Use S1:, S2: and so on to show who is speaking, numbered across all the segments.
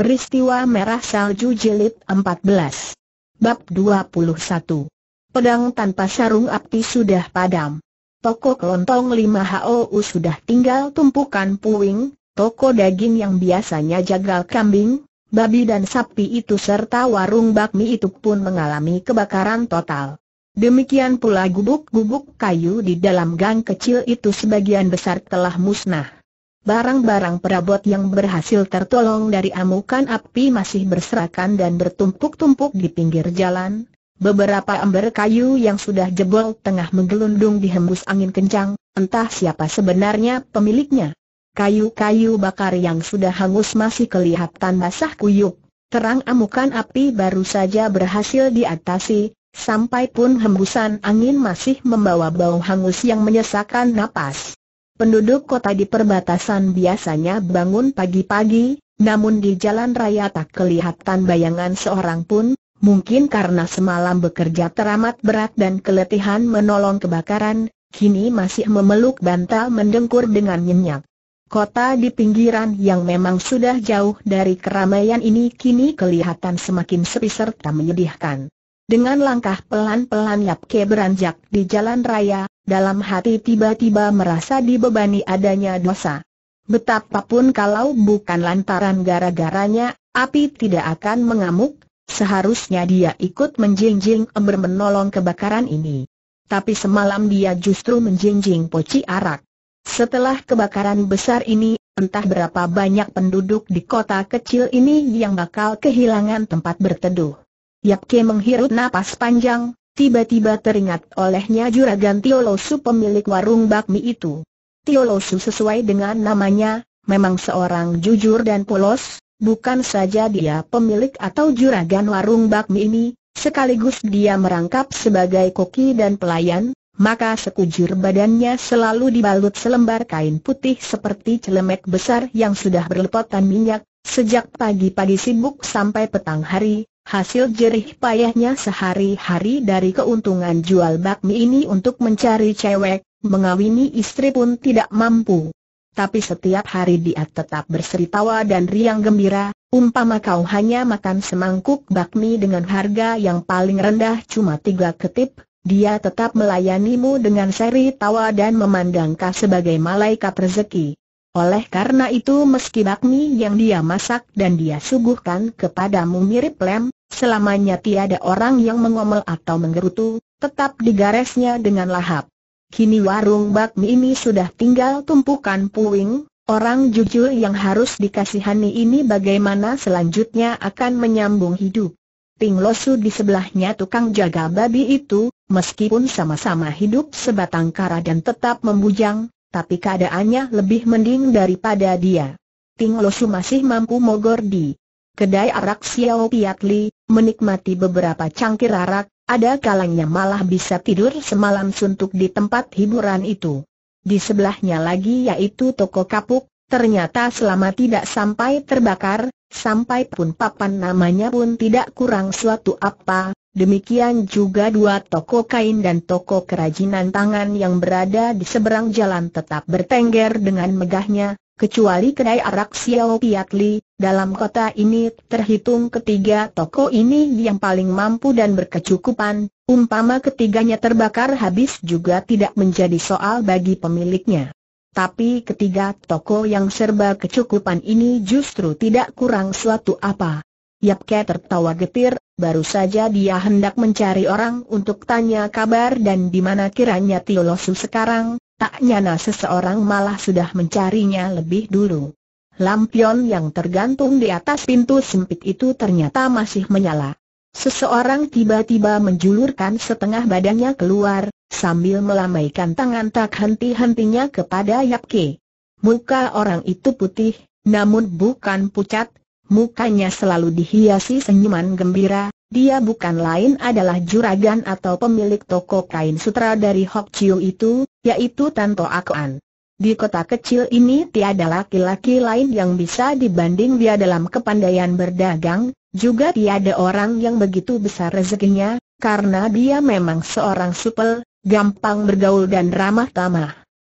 S1: Peristiwa Merah Salju Jilid 14 Bab 21 Pedang tanpa sarung api sudah padam Toko kelontong 5 HOU sudah tinggal tumpukan puing Toko daging yang biasanya jagal kambing, babi dan sapi itu serta warung bakmi itu pun mengalami kebakaran total Demikian pula gubuk-gubuk kayu di dalam gang kecil itu sebagian besar telah musnah Barang-barang perabot yang berhasil tertolong dari amukan api masih berserakan dan bertumpuk-tumpuk di pinggir jalan. Beberapa ember kayu yang sudah jebol tengah menggelundung dihembus angin kencang, entah siapa sebenarnya pemiliknya. Kayu-kayu bakar yang sudah hangus masih kelihatan basah kuyup. Terang amukan api baru saja berhasil diatasi, sampai pun hembusan angin masih membawa bau hangus yang menyesakan napas. Penduduk kota di perbatasan biasanya bangun pagi-pagi, namun di jalan raya tak kelihatan bayangan seorang pun, mungkin karena semalam bekerja teramat berat dan keletihan menolong kebakaran, kini masih memeluk bantal mendengkur dengan nyenyak. Kota di pinggiran yang memang sudah jauh dari keramaian ini kini kelihatan semakin sepi serta menyedihkan. Dengan langkah pelan-pelan Yapke beranjak di jalan raya, dalam hati tiba-tiba merasa dibebani adanya dosa. Betapapun kalau bukan lantaran gara-garanya, api tidak akan mengamuk, seharusnya dia ikut menjinjing ember menolong kebakaran ini. Tapi semalam dia justru menjinjing poci arak. Setelah kebakaran besar ini, entah berapa banyak penduduk di kota kecil ini yang bakal kehilangan tempat berteduh. Yapke menghirup napas panjang, Tiba-tiba teringat olehnya juragan Tiolosu pemilik warung bakmi itu. Tiolosu sesuai dengan namanya, memang seorang jujur dan polos, bukan saja dia pemilik atau juragan warung bakmi ini, sekaligus dia merangkap sebagai koki dan pelayan, maka sekujur badannya selalu dibalut selembar kain putih seperti celemek besar yang sudah berlepotan minyak, sejak pagi-pagi sibuk sampai petang hari, Hasil jerih payahnya sehari-hari dari keuntungan jual bakmi ini untuk mencari cewek, mengawini istri pun tidak mampu. Tapi setiap hari dia tetap berseri tawa dan riang gembira, umpama kau hanya makan semangkuk bakmi dengan harga yang paling rendah cuma tiga ketip, dia tetap melayanimu dengan seri tawa dan memandang kau sebagai malaikat rezeki. Oleh karena itu meski bakmi yang dia masak dan dia suguhkan kepadamu mirip lem, selamanya tiada orang yang mengomel atau menggerutu, tetap digaresnya dengan lahap. Kini warung bakmi ini sudah tinggal tumpukan puing, orang jujur yang harus dikasihani ini bagaimana selanjutnya akan menyambung hidup. ping Losu di sebelahnya tukang jaga babi itu, meskipun sama-sama hidup sebatang kara dan tetap membujang, tapi keadaannya lebih mending daripada dia. Ting Losu masih mampu mogor di kedai arak Xiao Piat menikmati beberapa cangkir arak, ada kalanya malah bisa tidur semalam suntuk di tempat hiburan itu. Di sebelahnya lagi yaitu toko kapuk, ternyata selama tidak sampai terbakar, sampai pun papan namanya pun tidak kurang suatu apa, Demikian juga dua toko kain dan toko kerajinan tangan yang berada di seberang jalan tetap bertengger dengan megahnya, kecuali kedai arak Xiao Piatli, dalam kota ini terhitung ketiga toko ini yang paling mampu dan berkecukupan, umpama ketiganya terbakar habis juga tidak menjadi soal bagi pemiliknya. Tapi ketiga toko yang serba kecukupan ini justru tidak kurang suatu apa. Yapke tertawa getir, Baru saja dia hendak mencari orang untuk tanya kabar dan di mana kiranya Tio Losu sekarang, tak nyana seseorang malah sudah mencarinya lebih dulu. Lampion yang tergantung di atas pintu sempit itu ternyata masih menyala. Seseorang tiba-tiba menjulurkan setengah badannya keluar, sambil melambaikan tangan tak henti-hentinya kepada Yapke. Muka orang itu putih, namun bukan pucat, Mukanya selalu dihiasi senyuman gembira, dia bukan lain adalah juragan atau pemilik toko kain sutra dari Hok Chiu itu, yaitu Tanto Akoan. Di kota kecil ini tiada laki-laki lain yang bisa dibanding dia dalam kepandaian berdagang, juga tiada orang yang begitu besar rezekinya, karena dia memang seorang supel, gampang bergaul dan ramah tamah.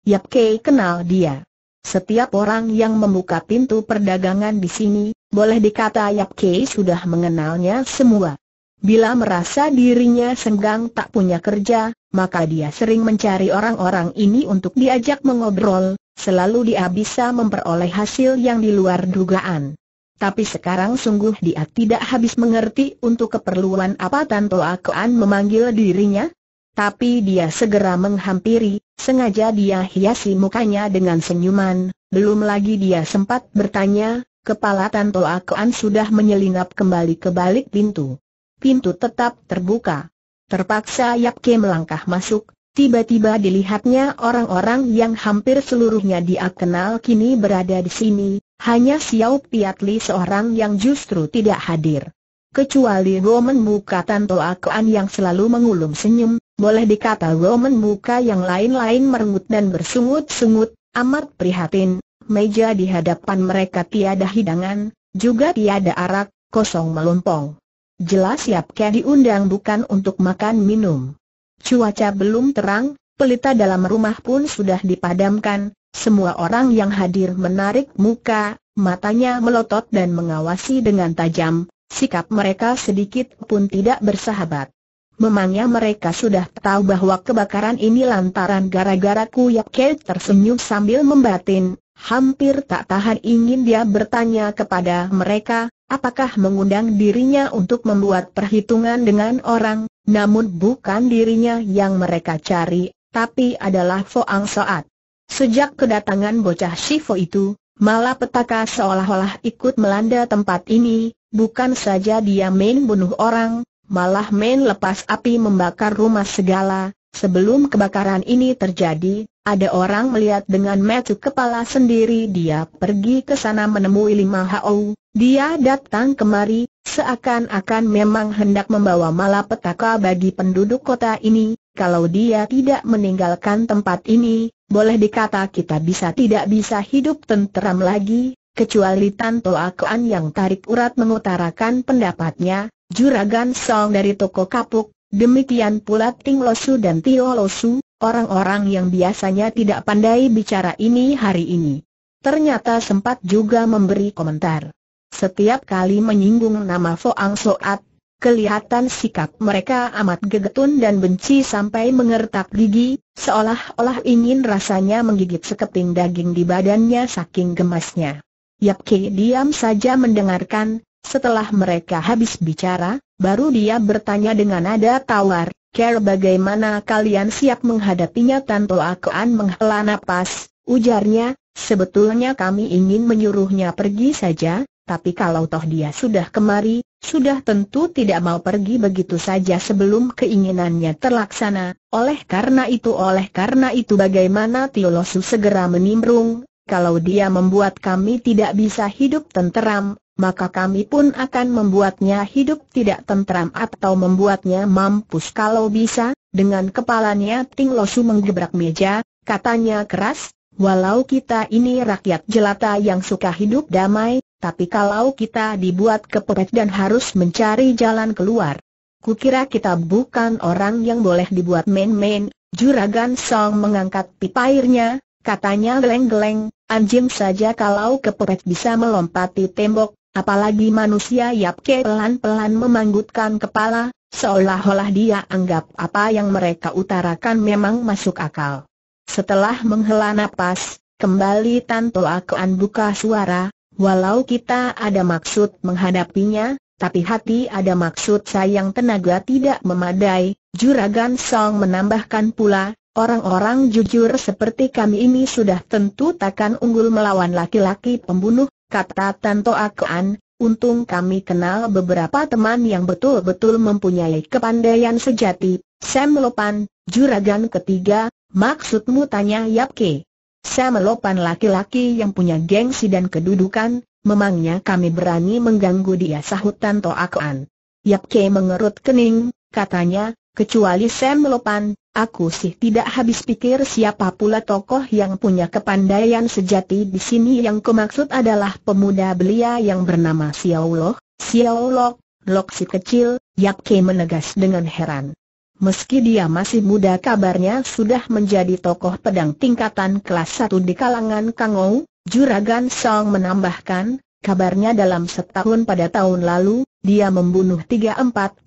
S1: Yap Kei kenal dia. Setiap orang yang membuka pintu perdagangan di sini, boleh dikata Yap Kei sudah mengenalnya semua. Bila merasa dirinya senggang tak punya kerja, maka dia sering mencari orang-orang ini untuk diajak mengobrol, selalu dia bisa memperoleh hasil yang di luar dugaan. Tapi sekarang sungguh dia tidak habis mengerti untuk keperluan apa Tanto Akoan memanggil dirinya. Tapi dia segera menghampiri, sengaja dia hiasi mukanya dengan senyuman, belum lagi dia sempat bertanya, Kepala Tanto Akoan sudah menyelinap kembali ke balik pintu. Pintu tetap terbuka. Terpaksa Yap Ke melangkah masuk, tiba-tiba dilihatnya orang-orang yang hampir seluruhnya dia kenal kini berada di sini, hanya Xiao Piatli seorang yang justru tidak hadir. Kecuali Roman Muka Tanto Akoan yang selalu mengulum senyum, boleh dikata Roman Muka yang lain-lain merengut dan bersungut-sungut, amat prihatin, meja di hadapan mereka tiada hidangan, juga tiada arak, kosong melompong. Jelas siap Ke diundang bukan untuk makan minum. Cuaca belum terang, pelita dalam rumah pun sudah dipadamkan, semua orang yang hadir menarik muka, matanya melotot dan mengawasi dengan tajam, sikap mereka sedikit pun tidak bersahabat. Memangnya mereka sudah tahu bahwa kebakaran ini lantaran gara-gara Kuyak Ke tersenyum sambil membatin, Hampir tak tahan ingin dia bertanya kepada mereka, apakah mengundang dirinya untuk membuat perhitungan dengan orang, namun bukan dirinya yang mereka cari, tapi adalah Foang Soat. Sejak kedatangan bocah Shifo itu, malah petaka seolah-olah ikut melanda tempat ini, bukan saja dia main bunuh orang, malah main lepas api membakar rumah segala, sebelum kebakaran ini terjadi, ada orang melihat dengan maju kepala sendiri dia pergi ke sana menemui Lima Hao, dia datang kemari, seakan-akan memang hendak membawa malapetaka bagi penduduk kota ini, kalau dia tidak meninggalkan tempat ini, boleh dikata kita bisa tidak bisa hidup tenteram lagi, kecuali Tanto Akuan yang tarik urat mengutarakan pendapatnya, Juragan Song dari toko kapuk, demikian pula Ting Losu dan Tio Losu, Orang-orang yang biasanya tidak pandai bicara ini hari ini. Ternyata sempat juga memberi komentar. Setiap kali menyinggung nama Foang Soat, kelihatan sikap mereka amat gegetun dan benci sampai mengertak gigi, seolah-olah ingin rasanya menggigit sekeping daging di badannya saking gemasnya. Yap Ki diam saja mendengarkan, setelah mereka habis bicara, baru dia bertanya dengan nada tawar, Care bagaimana kalian siap menghadapinya Tanto Akoan menghela nafas, ujarnya, sebetulnya kami ingin menyuruhnya pergi saja, tapi kalau toh dia sudah kemari, sudah tentu tidak mau pergi begitu saja sebelum keinginannya terlaksana, oleh karena itu oleh karena itu bagaimana Tiolosu segera menimbrung, kalau dia membuat kami tidak bisa hidup tenteram, maka kami pun akan membuatnya hidup tidak tentram atau membuatnya mampus kalau bisa, dengan kepalanya Ting Losu menggebrak meja, katanya keras, walau kita ini rakyat jelata yang suka hidup damai, tapi kalau kita dibuat kepepet dan harus mencari jalan keluar. Kukira kita bukan orang yang boleh dibuat main-main, juragan Song mengangkat pipa airnya, katanya geleng-geleng, anjing saja kalau kepepet bisa melompati tembok, Apalagi manusia Yap Ke pelan-pelan memanggutkan kepala, seolah-olah dia anggap apa yang mereka utarakan memang masuk akal. Setelah menghela nafas, kembali Tanto Akoan buka suara, walau kita ada maksud menghadapinya, tapi hati ada maksud sayang tenaga tidak memadai, Juragan Song menambahkan pula, orang-orang jujur seperti kami ini sudah tentu takkan unggul melawan laki-laki pembunuh, kata Tanto Akoan, untung kami kenal beberapa teman yang betul-betul mempunyai kepandaian sejati, Sam Lopan, juragan ketiga, maksudmu tanya Yap Ke. Sam Lopan laki-laki yang punya gengsi dan kedudukan, memangnya kami berani mengganggu dia sahut Tanto Akoan. Yap Ke mengerut kening, katanya, kecuali Sam Lopan, Aku sih tidak habis pikir siapa pula tokoh yang punya kepandaian sejati di sini yang kumaksud adalah pemuda belia yang bernama Xiao Loh, Xiao Lok, Lok si kecil, Yap Ke menegas dengan heran. Meski dia masih muda kabarnya sudah menjadi tokoh pedang tingkatan kelas satu di kalangan Kangou, Juragan Song menambahkan, kabarnya dalam setahun pada tahun lalu, dia membunuh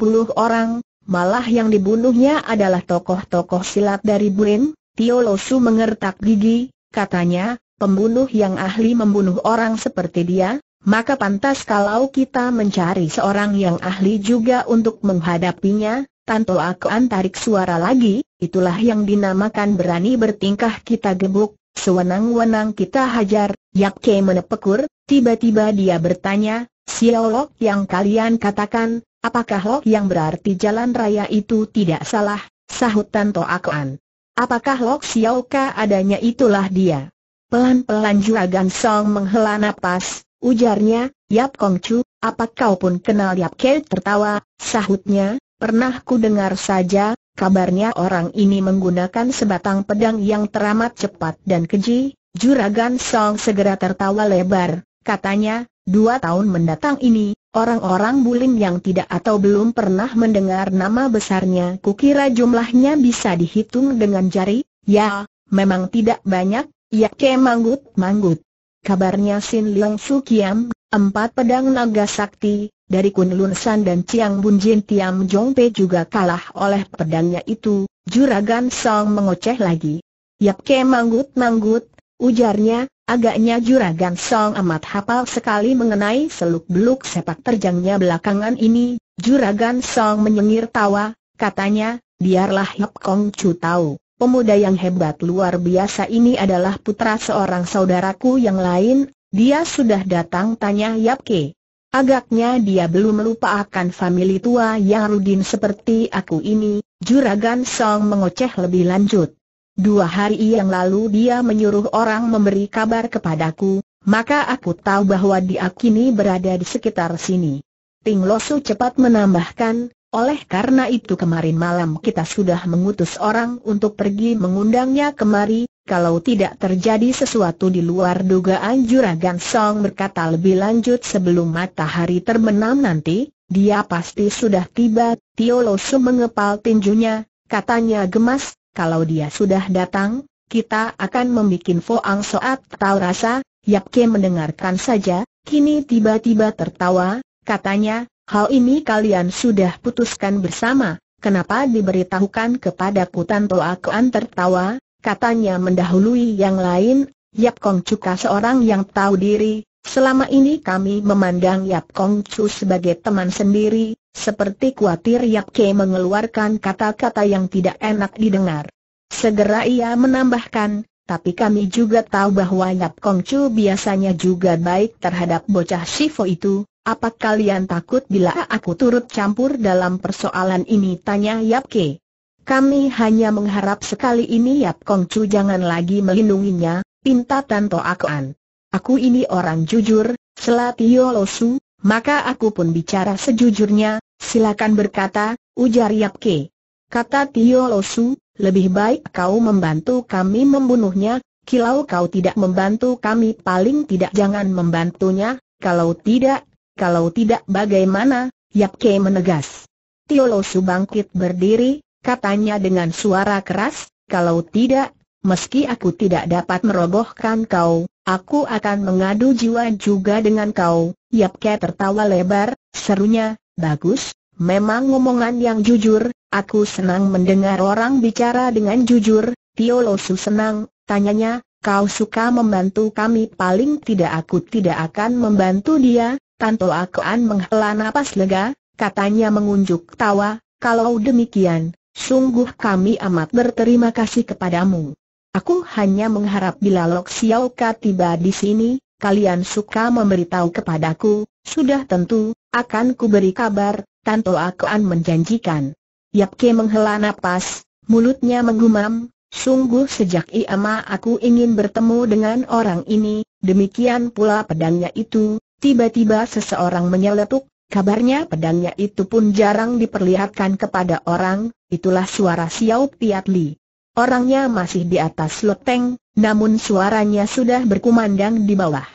S1: puluh orang, Malah yang dibunuhnya adalah tokoh-tokoh silat dari Buin, Tio Losu mengertak gigi, katanya, pembunuh yang ahli membunuh orang seperti dia, maka pantas kalau kita mencari seorang yang ahli juga untuk menghadapinya, Tanto aku antarik suara lagi, itulah yang dinamakan berani bertingkah kita gebuk, sewenang-wenang kita hajar, Yakke menepekur, tiba-tiba dia bertanya, Siolok yang kalian katakan, Apakah lok yang berarti jalan raya itu tidak salah? Sahut Tanto Akoan. Apakah lok siauka adanya itulah dia? Pelan-pelan Juragan Song menghela nafas. ujarnya, Yap Kong Chu, apa kau pun kenal Yap Kei tertawa, sahutnya, pernah ku dengar saja, kabarnya orang ini menggunakan sebatang pedang yang teramat cepat dan keji, Juragan Song segera tertawa lebar, katanya, Dua tahun mendatang ini, orang-orang bulim yang tidak atau belum pernah mendengar nama besarnya kukira jumlahnya bisa dihitung dengan jari, ya, memang tidak banyak, ya ke manggut-manggut. Kabarnya Sin Leong Su Kiam, empat pedang naga sakti, dari Kun Lun San dan Chiang Bun Jin Tiam Jong Pe juga kalah oleh pedangnya itu, Juragan Song mengoceh lagi. Yap ke manggut-manggut, ujarnya, Agaknya Juragan Song amat hafal sekali mengenai seluk-beluk sepak terjangnya belakangan ini, Juragan Song menyengir tawa, katanya, biarlah Hip Kong Chu tahu, pemuda yang hebat luar biasa ini adalah putra seorang saudaraku yang lain, dia sudah datang tanya Yap Ke. Agaknya dia belum lupa akan famili tua yang Rudin seperti aku ini, Juragan Song mengoceh lebih lanjut. Dua hari yang lalu dia menyuruh orang memberi kabar kepadaku, maka aku tahu bahwa dia kini berada di sekitar sini. Ting Losu cepat menambahkan, oleh karena itu kemarin malam kita sudah mengutus orang untuk pergi mengundangnya kemari, kalau tidak terjadi sesuatu di luar dugaan Juragan Song berkata lebih lanjut sebelum matahari terbenam nanti, dia pasti sudah tiba, Tio Losu mengepal tinjunya, katanya gemas, kalau dia sudah datang, kita akan membuat Foang Soat tahu rasa, Yap Kim mendengarkan saja, kini tiba-tiba tertawa, katanya, hal ini kalian sudah putuskan bersama, kenapa diberitahukan kepadaku Tanto Akuan tertawa, katanya mendahului yang lain, Yap Kong Cuka seorang yang tahu diri, selama ini kami memandang Yap Kong Chu sebagai teman sendiri, seperti khawatir Yap Yapke mengeluarkan kata-kata yang tidak enak didengar. Segera ia menambahkan, tapi kami juga tahu bahwa Yap Kong Kongcu biasanya juga baik terhadap bocah Shifo itu, apa kalian takut bila aku turut campur dalam persoalan ini? Tanya Yap Yapke. Kami hanya mengharap sekali ini Yap Kong Kongcu jangan lagi melindunginya, pinta Tanto Akuan. Aku ini orang jujur, Selatio Yolosu, maka aku pun bicara sejujurnya, Silakan berkata, ujar Yapke. Kata Tio Losu, lebih baik kau membantu kami membunuhnya, kilau kau tidak membantu kami paling tidak jangan membantunya, kalau tidak, kalau tidak bagaimana, Yapke menegas. Tio Losu bangkit berdiri, katanya dengan suara keras, kalau tidak, meski aku tidak dapat merobohkan kau, aku akan mengadu jiwa juga dengan kau, Yapke tertawa lebar, serunya, Bagus, memang ngomongan yang jujur, aku senang mendengar orang bicara dengan jujur, Tio Losu senang, tanyanya, kau suka membantu kami paling tidak aku tidak akan membantu dia, Tanto Akoan menghela napas lega, katanya mengunjuk tawa, kalau demikian, sungguh kami amat berterima kasih kepadamu. Aku hanya mengharap bila Lok Xiao Ka tiba di sini, kalian suka memberitahu kepadaku, sudah tentu, akan kuberi kabar, Tanto Akuan menjanjikan. Yap Ke menghela nafas, mulutnya menggumam, sungguh sejak Iama aku ingin bertemu dengan orang ini, demikian pula pedangnya itu, tiba-tiba seseorang menyeletuk, kabarnya pedangnya itu pun jarang diperlihatkan kepada orang, itulah suara Xiao Piat Li. Orangnya masih di atas loteng, namun suaranya sudah berkumandang di bawah.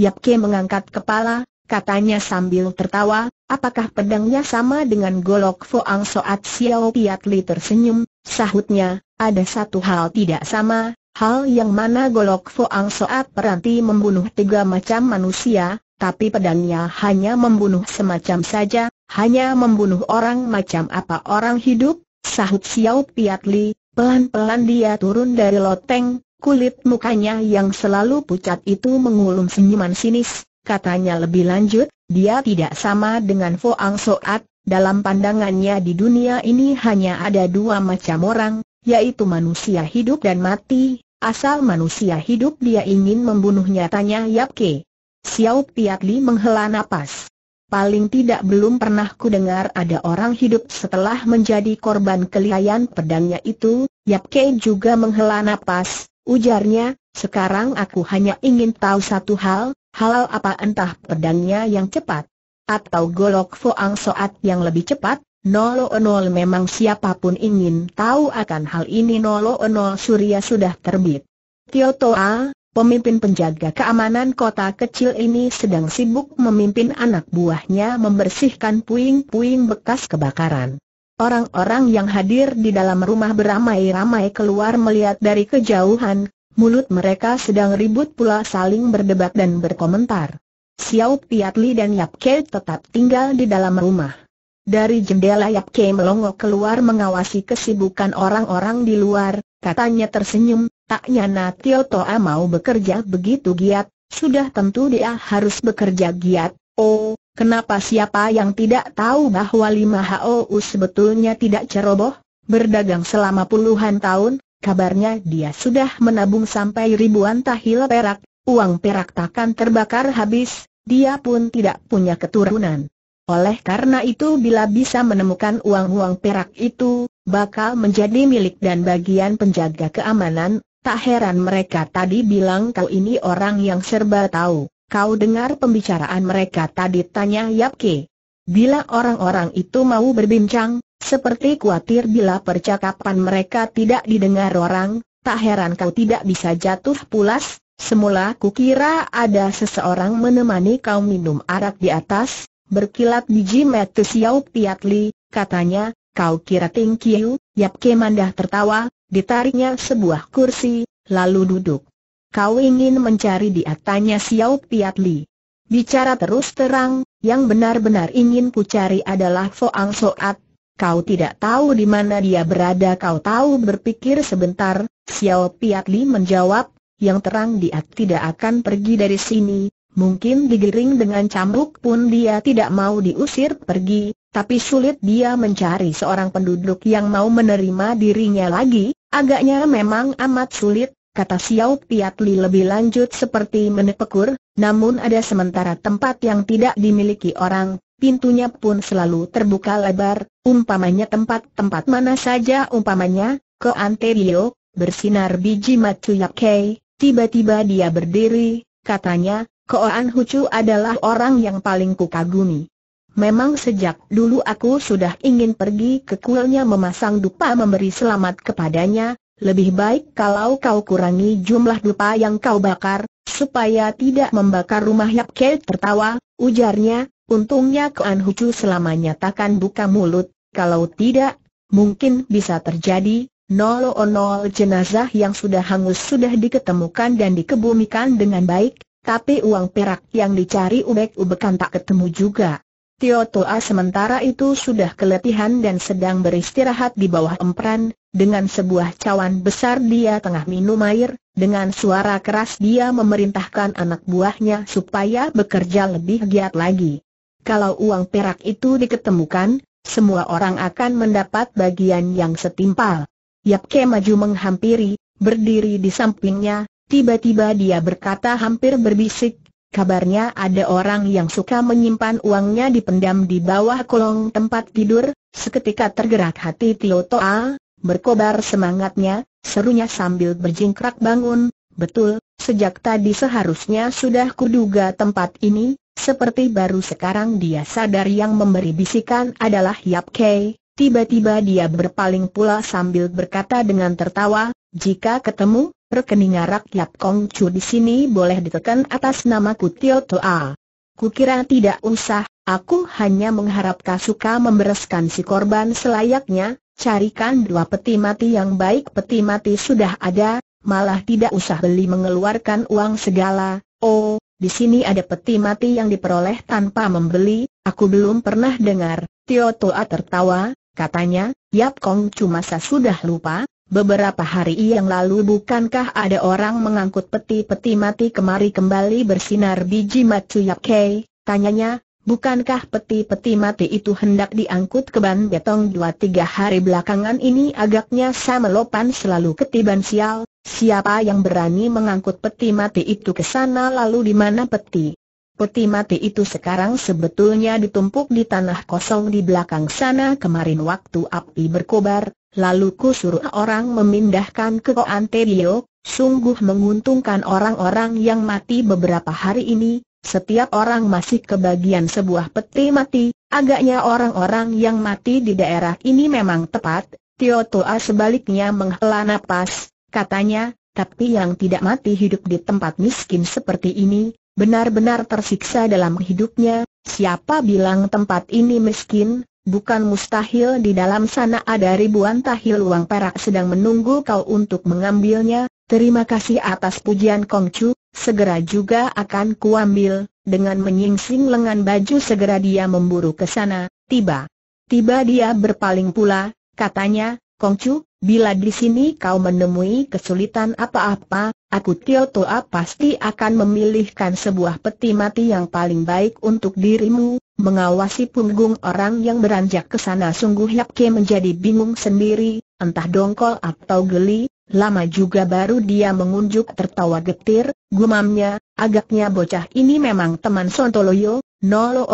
S1: Yap Ke mengangkat kepala, katanya sambil tertawa, apakah pedangnya sama dengan golok Foang Soat Xiao Piat Li tersenyum, sahutnya, ada satu hal tidak sama, hal yang mana golok Foang Soat peranti membunuh tiga macam manusia, tapi pedangnya hanya membunuh semacam saja, hanya membunuh orang macam apa orang hidup, sahut Xiao Piat Li, pelan-pelan dia turun dari loteng, kulit mukanya yang selalu pucat itu mengulum senyuman sinis, Katanya lebih lanjut, dia tidak sama dengan Foang Soat, dalam pandangannya di dunia ini hanya ada dua macam orang, yaitu manusia hidup dan mati, asal manusia hidup dia ingin membunuhnya tanya Yap Ke. Xiao Piat menghela nafas. Paling tidak belum pernah ku dengar ada orang hidup setelah menjadi korban kelihayan pedangnya itu, Yap Ke juga menghela nafas, ujarnya, sekarang aku hanya ingin tahu satu hal, halal apa entah pedangnya yang cepat, atau golok Foang Soat yang lebih cepat, Nolo Nol memang siapapun ingin tahu akan hal ini Nolo Nol Surya sudah terbit. Tio Toa, pemimpin penjaga keamanan kota kecil ini sedang sibuk memimpin anak buahnya membersihkan puing-puing bekas kebakaran. Orang-orang yang hadir di dalam rumah beramai-ramai keluar melihat dari kejauhan, Mulut mereka sedang ribut pula saling berdebat dan berkomentar. Xiao Piatli dan Yap Ke tetap tinggal di dalam rumah. Dari jendela Yap Ke melongo keluar mengawasi kesibukan orang-orang di luar, katanya tersenyum, tak nyana Tio Toa mau bekerja begitu giat, sudah tentu dia harus bekerja giat, oh, Kenapa siapa yang tidak tahu bahwa lima HOU sebetulnya tidak ceroboh, berdagang selama puluhan tahun, Kabarnya dia sudah menabung sampai ribuan tahil perak, uang perak takkan terbakar habis, dia pun tidak punya keturunan. Oleh karena itu bila bisa menemukan uang-uang perak itu, bakal menjadi milik dan bagian penjaga keamanan, tak heran mereka tadi bilang kau ini orang yang serba tahu. Kau dengar pembicaraan mereka tadi tanya Yapke. Bila orang-orang itu mau berbincang, seperti khawatir bila percakapan mereka tidak didengar orang, tak heran kau tidak bisa jatuh pulas, semula ku kira ada seseorang menemani kau minum arak di atas, berkilat biji metu siau piatli, katanya, kau kira Ting Kiu, Yap Kemandah tertawa, ditariknya sebuah kursi, lalu duduk. Kau ingin mencari di atasnya Xiao Piatli. Bicara terus terang, yang benar-benar ingin ku cari adalah Foang Soat, Kau tidak tahu di mana dia berada kau tahu berpikir sebentar, Xiao Piat Li menjawab, yang terang dia tidak akan pergi dari sini, mungkin digiring dengan cambuk pun dia tidak mau diusir pergi, tapi sulit dia mencari seorang penduduk yang mau menerima dirinya lagi, agaknya memang amat sulit, kata Xiao Piat Li lebih lanjut seperti menepekur, namun ada sementara tempat yang tidak dimiliki orang, pintunya pun selalu terbuka lebar, umpamanya tempat-tempat mana saja umpamanya, ke Anterio, bersinar biji matu Matsuyakei, tiba-tiba dia berdiri, katanya, Koan Hucu adalah orang yang paling kukagumi. Memang sejak dulu aku sudah ingin pergi ke kuilnya memasang dupa memberi selamat kepadanya, lebih baik kalau kau kurangi jumlah dupa yang kau bakar, supaya tidak membakar rumah yap Yapke tertawa, ujarnya, Untungnya Kuan Hucu selama nyatakan buka mulut, kalau tidak, mungkin bisa terjadi, nol nol jenazah yang sudah hangus sudah diketemukan dan dikebumikan dengan baik, tapi uang perak yang dicari ubek-ubekan tak ketemu juga. Tio Toa sementara itu sudah keletihan dan sedang beristirahat di bawah emperan, dengan sebuah cawan besar dia tengah minum air, dengan suara keras dia memerintahkan anak buahnya supaya bekerja lebih giat lagi. Kalau uang perak itu diketemukan, semua orang akan mendapat bagian yang setimpal. Yap Ke maju menghampiri, berdiri di sampingnya, tiba-tiba dia berkata hampir berbisik, Kabarnya ada orang yang suka menyimpan uangnya dipendam di bawah kolong tempat tidur, seketika tergerak hati Tio Toa, berkobar semangatnya, serunya sambil berjingkrak bangun, betul, sejak tadi seharusnya sudah kuduga tempat ini, seperti baru sekarang dia sadar yang memberi bisikan adalah Yap Kei, tiba-tiba dia berpaling pula sambil berkata dengan tertawa, jika ketemu, rekening arak Yap Kong Chu di sini boleh ditekan atas nama ku Tio Toa. Kukira tidak usah, aku hanya mengharap suka membereskan si korban selayaknya, carikan dua peti mati yang baik peti mati sudah ada, malah tidak usah beli mengeluarkan uang segala, oh, di sini ada peti mati yang diperoleh tanpa membeli, aku belum pernah dengar. Tio Toa tertawa, katanya, Yap Kong cuma saya sudah lupa, beberapa hari yang lalu bukankah ada orang mengangkut peti-peti mati kemari kembali bersinar biji matu Yap Kei? Tanyanya, Bukankah peti-peti mati itu hendak diangkut ke ban betong dua tiga hari belakangan ini agaknya Samelopan selalu ketiban sial, siapa yang berani mengangkut peti mati itu ke sana lalu di mana peti? Peti mati itu sekarang sebetulnya ditumpuk di tanah kosong di belakang sana kemarin waktu api berkobar, lalu ku suruh orang memindahkan ke Koanterio, sungguh menguntungkan orang-orang yang mati beberapa hari ini, setiap orang masih kebagian sebuah peti mati, agaknya orang-orang yang mati di daerah ini memang tepat, Tio Toa sebaliknya menghela napas, katanya, tapi yang tidak mati hidup di tempat miskin seperti ini, benar-benar tersiksa dalam hidupnya, siapa bilang tempat ini miskin, Bukan mustahil di dalam sana ada ribuan tahil uang perak sedang menunggu kau untuk mengambilnya. Terima kasih atas pujian Kongcu, Segera juga akan kuambil, dengan menyingsing lengan baju segera dia memburu ke sana, tiba. Tiba dia berpaling pula, katanya, Kongcu, bila di sini kau menemui kesulitan apa-apa, aku Tio Toa pasti akan memilihkan sebuah peti mati yang paling baik untuk dirimu, mengawasi punggung orang yang beranjak ke sana sungguh Yapke menjadi bingung sendiri, entah dongkol atau geli, Lama juga baru dia mengunjuk tertawa getir, gumamnya, agaknya bocah ini memang teman Sontoloyo, nol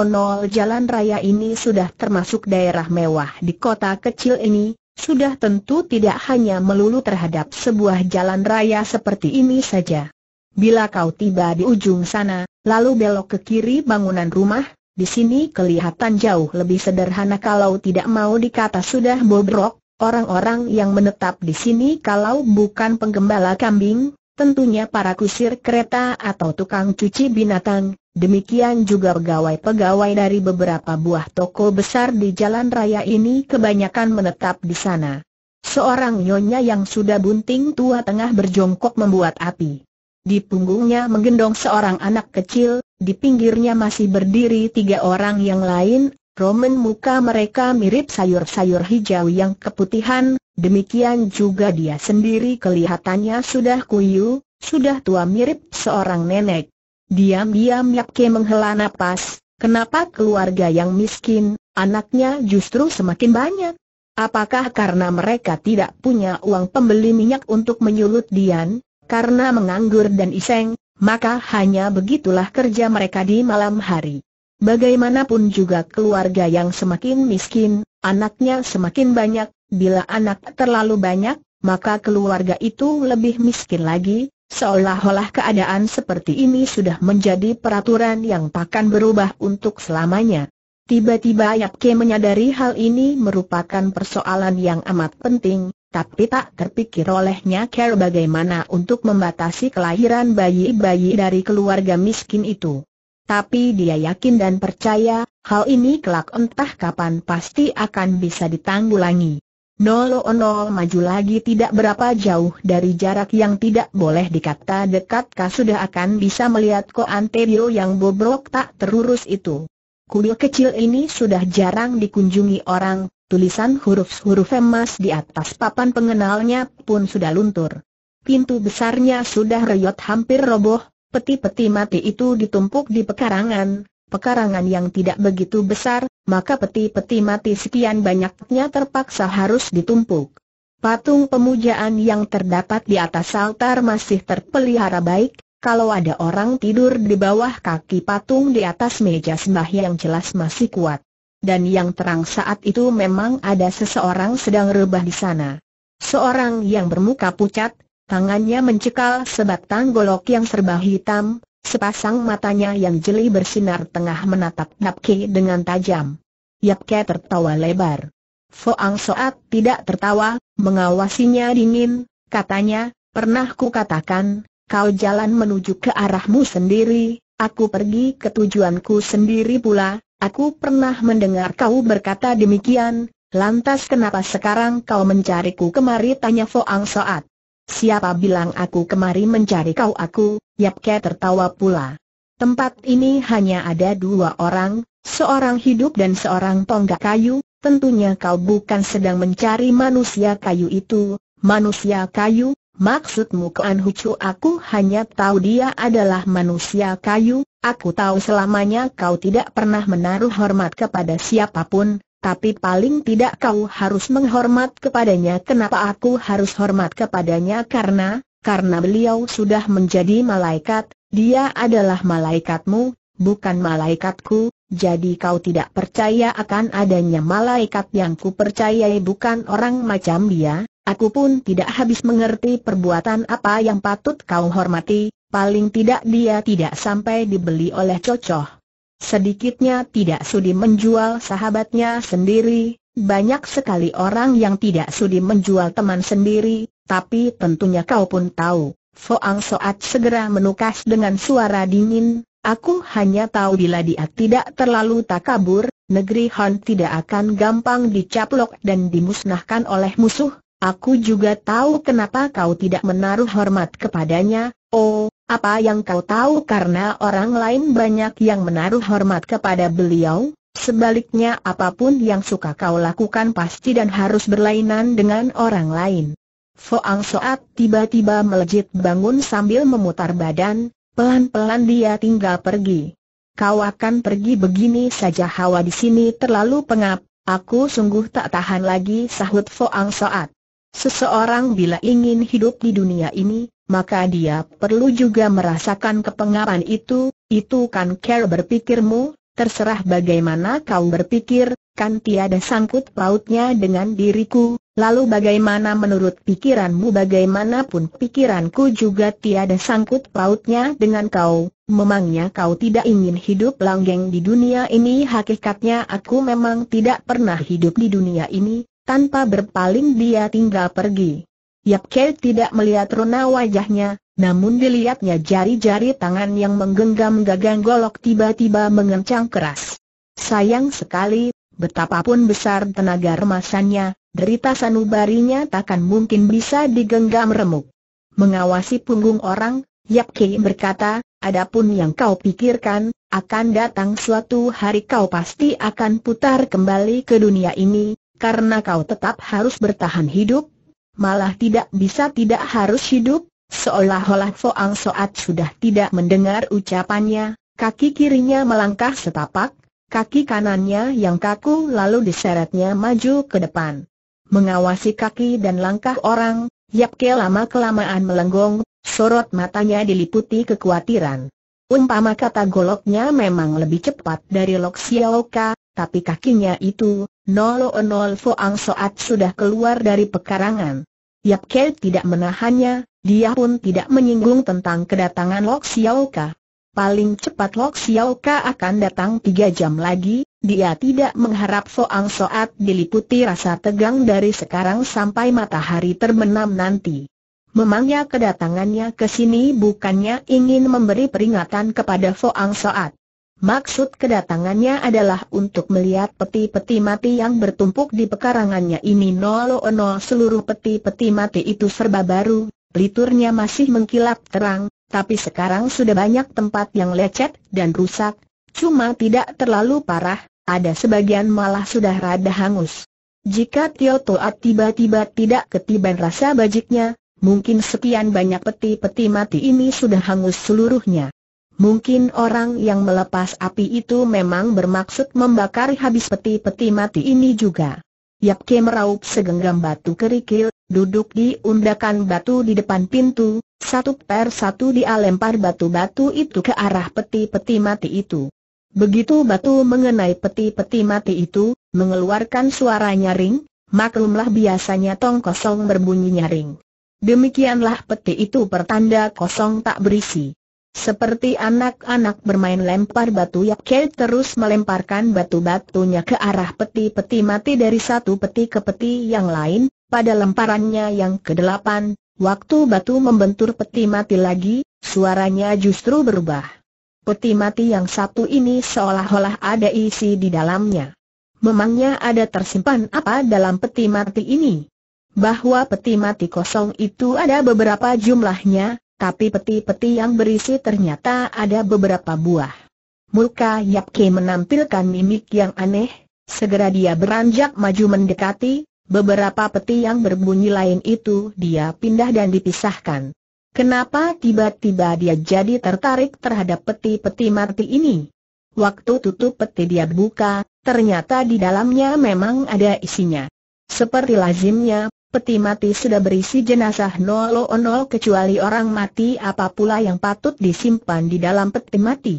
S1: jalan raya ini sudah termasuk daerah mewah di kota kecil ini, sudah tentu tidak hanya melulu terhadap sebuah jalan raya seperti ini saja. Bila kau tiba di ujung sana, lalu belok ke kiri bangunan rumah, di sini kelihatan jauh lebih sederhana kalau tidak mau dikata sudah bobrok, Orang-orang yang menetap di sini kalau bukan penggembala kambing, tentunya para kusir kereta atau tukang cuci binatang, demikian juga pegawai-pegawai dari beberapa buah toko besar di jalan raya ini kebanyakan menetap di sana. Seorang nyonya yang sudah bunting tua tengah berjongkok membuat api. Di punggungnya menggendong seorang anak kecil, di pinggirnya masih berdiri tiga orang yang lain Roman muka mereka mirip sayur-sayur hijau yang keputihan, demikian juga dia sendiri kelihatannya sudah kuyu, sudah tua mirip seorang nenek. Diam-diam Yakke menghela napas, kenapa keluarga yang miskin, anaknya justru semakin banyak? Apakah karena mereka tidak punya uang pembeli minyak untuk menyulut dian, karena menganggur dan iseng, maka hanya begitulah kerja mereka di malam hari. Bagaimanapun juga keluarga yang semakin miskin, anaknya semakin banyak, bila anak terlalu banyak, maka keluarga itu lebih miskin lagi, seolah-olah keadaan seperti ini sudah menjadi peraturan yang takkan berubah untuk selamanya. Tiba-tiba Yap Ke menyadari hal ini merupakan persoalan yang amat penting, tapi tak terpikir olehnya care bagaimana untuk membatasi kelahiran bayi-bayi dari keluarga miskin itu tapi dia yakin dan percaya, hal ini kelak entah kapan pasti akan bisa ditanggulangi. Nolo Onol maju lagi tidak berapa jauh dari jarak yang tidak boleh dikata dekat kah sudah akan bisa melihat Ko Anterio yang bobrok tak terurus itu. Kuil kecil ini sudah jarang dikunjungi orang, tulisan huruf-huruf emas di atas papan pengenalnya pun sudah luntur. Pintu besarnya sudah reyot hampir roboh, Peti-peti mati itu ditumpuk di pekarangan, pekarangan yang tidak begitu besar, maka peti-peti mati sekian banyaknya terpaksa harus ditumpuk. Patung pemujaan yang terdapat di atas altar masih terpelihara baik, kalau ada orang tidur di bawah kaki patung di atas meja sembah yang jelas masih kuat. Dan yang terang saat itu memang ada seseorang sedang rebah di sana. Seorang yang bermuka pucat, Tangannya mencekal sebatang golok yang serba hitam, sepasang matanya yang jeli bersinar tengah menatap Napke dengan tajam. Yap Yapke tertawa lebar. Foang Soat tidak tertawa, mengawasinya dingin, katanya, pernah ku katakan, kau jalan menuju ke arahmu sendiri, aku pergi ke tujuanku sendiri pula, aku pernah mendengar kau berkata demikian, lantas kenapa sekarang kau mencariku kemari tanya Foang Soat. Siapa bilang aku kemari mencari kau aku, Yap Ke tertawa pula. Tempat ini hanya ada dua orang, seorang hidup dan seorang tonggak kayu, tentunya kau bukan sedang mencari manusia kayu itu, manusia kayu, maksudmu Kuan Hucu aku hanya tahu dia adalah manusia kayu, aku tahu selamanya kau tidak pernah menaruh hormat kepada siapapun, tapi paling tidak kau harus menghormat kepadanya. Kenapa aku harus hormat kepadanya? Karena, karena beliau sudah menjadi malaikat, dia adalah malaikatmu, bukan malaikatku, jadi kau tidak percaya akan adanya malaikat yang kupercayai bukan orang macam dia, aku pun tidak habis mengerti perbuatan apa yang patut kau hormati, paling tidak dia tidak sampai dibeli oleh cocoh. Sedikitnya tidak sudi menjual sahabatnya sendiri, banyak sekali orang yang tidak sudi menjual teman sendiri, tapi tentunya kau pun tahu. Foang Soat segera menukas dengan suara dingin, aku hanya tahu bila dia tidak terlalu takabur, negeri Han tidak akan gampang dicaplok dan dimusnahkan oleh musuh, Aku juga tahu kenapa kau tidak menaruh hormat kepadanya, oh, apa yang kau tahu karena orang lain banyak yang menaruh hormat kepada beliau? Sebaliknya apapun yang suka kau lakukan pasti dan harus berlainan dengan orang lain. Foang Soat tiba-tiba melejit bangun sambil memutar badan, pelan-pelan dia tinggal pergi. Kau akan pergi begini saja hawa di sini terlalu pengap, aku sungguh tak tahan lagi sahut Foang Soat. Seseorang bila ingin hidup di dunia ini, maka dia perlu juga merasakan kepengapan itu, itu kan care berpikirmu, terserah bagaimana kau berpikir, kan tiada sangkut pautnya dengan diriku, lalu bagaimana menurut pikiranmu bagaimanapun pikiranku juga tiada sangkut pautnya dengan kau, memangnya kau tidak ingin hidup langgeng di dunia ini hakikatnya aku memang tidak pernah hidup di dunia ini, tanpa berpaling dia tinggal pergi. Yap Kei tidak melihat rona wajahnya, namun dilihatnya jari-jari tangan yang menggenggam gagang golok tiba-tiba mengencang keras. Sayang sekali, betapapun besar tenaga remasannya, derita sanubarinya takkan mungkin bisa digenggam remuk. Mengawasi punggung orang, Yap Kei berkata, Adapun yang kau pikirkan, akan datang suatu hari kau pasti akan putar kembali ke dunia ini, karena kau tetap harus bertahan hidup, malah tidak bisa tidak harus hidup, seolah-olah Foang Soat sudah tidak mendengar ucapannya, kaki kirinya melangkah setapak, kaki kanannya yang kaku lalu diseretnya maju ke depan. Mengawasi kaki dan langkah orang, Yap Ke lama-kelamaan melenggong, sorot matanya diliputi kekhawatiran. Umpama kata goloknya memang lebih cepat dari Lok Xiao tapi kakinya itu, Nolo Nol Foang Soat sudah keluar dari pekarangan. Yap Ke tidak menahannya, dia pun tidak menyinggung tentang kedatangan Lok Xiao Ka. Paling cepat Lok Xiao Ka akan datang tiga jam lagi, dia tidak mengharap Foang Soat diliputi rasa tegang dari sekarang sampai matahari terbenam nanti. Memangnya kedatangannya ke sini bukannya ingin memberi peringatan kepada Foang Soat. Maksud kedatangannya adalah untuk melihat peti-peti mati yang bertumpuk di pekarangannya ini nol oh nol seluruh peti-peti mati itu serba baru, liturnya masih mengkilap terang, tapi sekarang sudah banyak tempat yang lecet dan rusak, cuma tidak terlalu parah, ada sebagian malah sudah rada hangus. Jika Tio Toat tiba-tiba tidak ketiban rasa bajiknya, mungkin sekian banyak peti-peti mati ini sudah hangus seluruhnya. Mungkin orang yang melepas api itu memang bermaksud membakar habis peti-peti mati ini juga. Yap Kim meraup segenggam batu kerikil, duduk di undakan batu di depan pintu, satu per satu dia lempar batu-batu itu ke arah peti-peti mati itu. Begitu batu mengenai peti-peti mati itu, mengeluarkan suara nyaring, maklumlah biasanya tong kosong berbunyi nyaring. Demikianlah peti itu pertanda kosong tak berisi. Seperti anak-anak bermain lempar batu Yakel terus melemparkan batu-batunya ke arah peti-peti mati dari satu peti ke peti yang lain, pada lemparannya yang kedelapan, waktu batu membentur peti mati lagi, suaranya justru berubah. Peti mati yang satu ini seolah-olah ada isi di dalamnya. Memangnya ada tersimpan apa dalam peti mati ini? Bahwa peti mati kosong itu ada beberapa jumlahnya, tapi peti-peti yang berisi ternyata ada beberapa buah. Muka Yapke menampilkan mimik yang aneh, segera dia beranjak maju mendekati, beberapa peti yang berbunyi lain itu dia pindah dan dipisahkan. Kenapa tiba-tiba dia jadi tertarik terhadap peti-peti mati ini? Waktu tutup peti dia buka, ternyata di dalamnya memang ada isinya. Seperti lazimnya, Peti mati sudah berisi jenazah nol nol kecuali orang mati apa pula yang patut disimpan di dalam peti mati.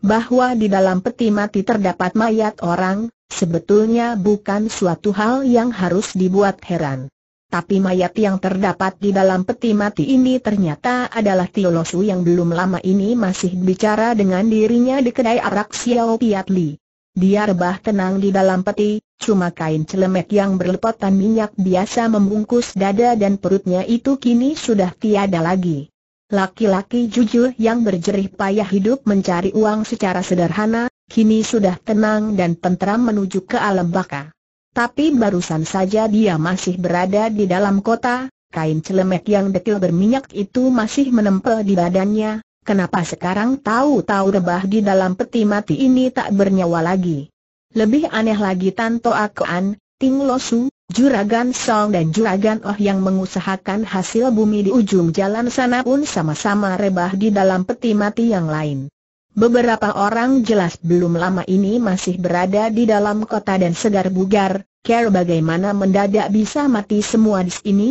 S1: Bahwa di dalam peti mati terdapat mayat orang, sebetulnya bukan suatu hal yang harus dibuat heran. Tapi mayat yang terdapat di dalam peti mati ini ternyata adalah Tio Losu yang belum lama ini masih bicara dengan dirinya di kedai arak Xiao Piat Li. Dia rebah tenang di dalam peti, Cuma kain celemek yang berlepotan minyak biasa membungkus dada dan perutnya itu kini sudah tiada lagi. Laki-laki jujur yang berjerih payah hidup mencari uang secara sederhana, kini sudah tenang dan tentram menuju ke alam baka. Tapi barusan saja dia masih berada di dalam kota, kain celemek yang detil berminyak itu masih menempel di badannya, kenapa sekarang tahu-tahu rebah di dalam peti mati ini tak bernyawa lagi. Lebih aneh lagi Tanto Akoan, Ting Losu, Juragan Song dan Juragan Oh yang mengusahakan hasil bumi di ujung jalan sana pun sama-sama rebah di dalam peti mati yang lain. Beberapa orang jelas belum lama ini masih berada di dalam kota dan segar bugar, care bagaimana mendadak bisa mati semua di sini?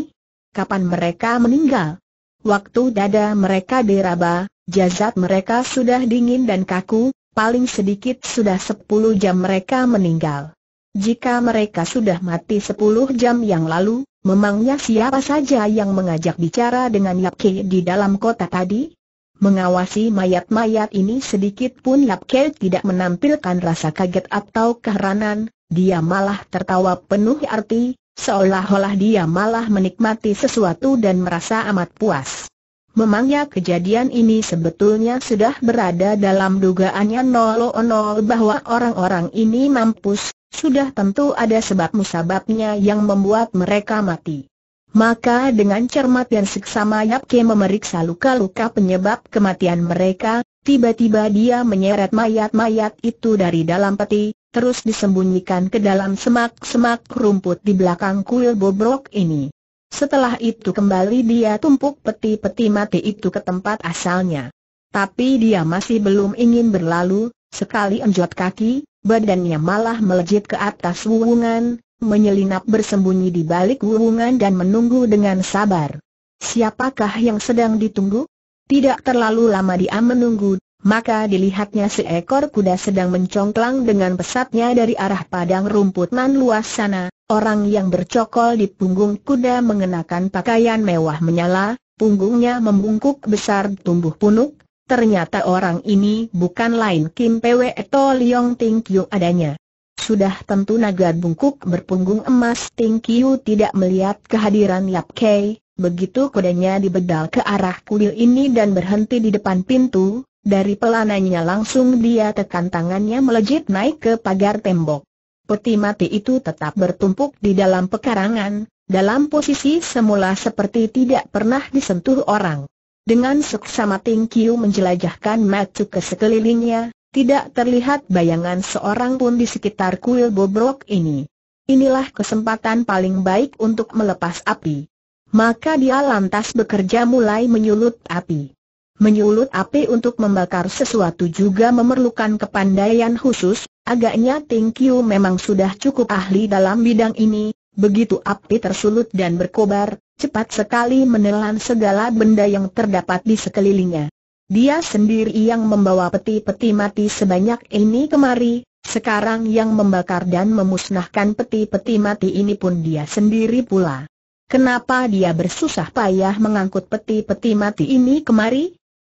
S1: Kapan mereka meninggal? Waktu dada mereka diraba, jasad mereka sudah dingin dan kaku, paling sedikit sudah 10 jam mereka meninggal. Jika mereka sudah mati 10 jam yang lalu, memangnya siapa saja yang mengajak bicara dengan Yap Ke di dalam kota tadi? Mengawasi mayat-mayat ini sedikit pun Yap Ke tidak menampilkan rasa kaget atau keheranan, dia malah tertawa penuh arti, seolah-olah dia malah menikmati sesuatu dan merasa amat puas. Memangnya kejadian ini sebetulnya sudah berada dalam dugaannya nol nol bahwa orang-orang ini mampus, sudah tentu ada sebab musababnya yang membuat mereka mati. Maka dengan cermat dan seksama Yap Ke memeriksa luka-luka penyebab kematian mereka, tiba-tiba dia menyeret mayat-mayat itu dari dalam peti, terus disembunyikan ke dalam semak-semak rumput di belakang kuil bobrok ini. Setelah itu kembali dia tumpuk peti-peti mati itu ke tempat asalnya. Tapi dia masih belum ingin berlalu, sekali enjot kaki, badannya malah melejit ke atas wuwungan, menyelinap bersembunyi di balik wuwungan dan menunggu dengan sabar. Siapakah yang sedang ditunggu? Tidak terlalu lama dia menunggu, maka dilihatnya seekor kuda sedang mencongklang dengan pesatnya dari arah padang rumput nan luas sana, Orang yang bercokol di punggung kuda mengenakan pakaian mewah menyala, punggungnya membungkuk besar tumbuh punuk, ternyata orang ini bukan lain Kim Pwe atau Leong Ting Kiu adanya. Sudah tentu naga bungkuk berpunggung emas Ting Kiu tidak melihat kehadiran Yap Kei, begitu kudanya dibedal ke arah kuil ini dan berhenti di depan pintu, dari pelananya langsung dia tekan tangannya melejit naik ke pagar tembok peti mati itu tetap bertumpuk di dalam pekarangan, dalam posisi semula seperti tidak pernah disentuh orang. Dengan seksama Ting Kiu menjelajahkan matu ke sekelilingnya, tidak terlihat bayangan seorang pun di sekitar kuil bobrok ini. Inilah kesempatan paling baik untuk melepas api. Maka dia lantas bekerja mulai menyulut api. Menyulut api untuk membakar sesuatu juga memerlukan kepandaian khusus, Agaknya Ting Kiu memang sudah cukup ahli dalam bidang ini, begitu api tersulut dan berkobar, cepat sekali menelan segala benda yang terdapat di sekelilingnya. Dia sendiri yang membawa peti-peti mati sebanyak ini kemari, sekarang yang membakar dan memusnahkan peti-peti mati ini pun dia sendiri pula. Kenapa dia bersusah payah mengangkut peti-peti mati ini kemari?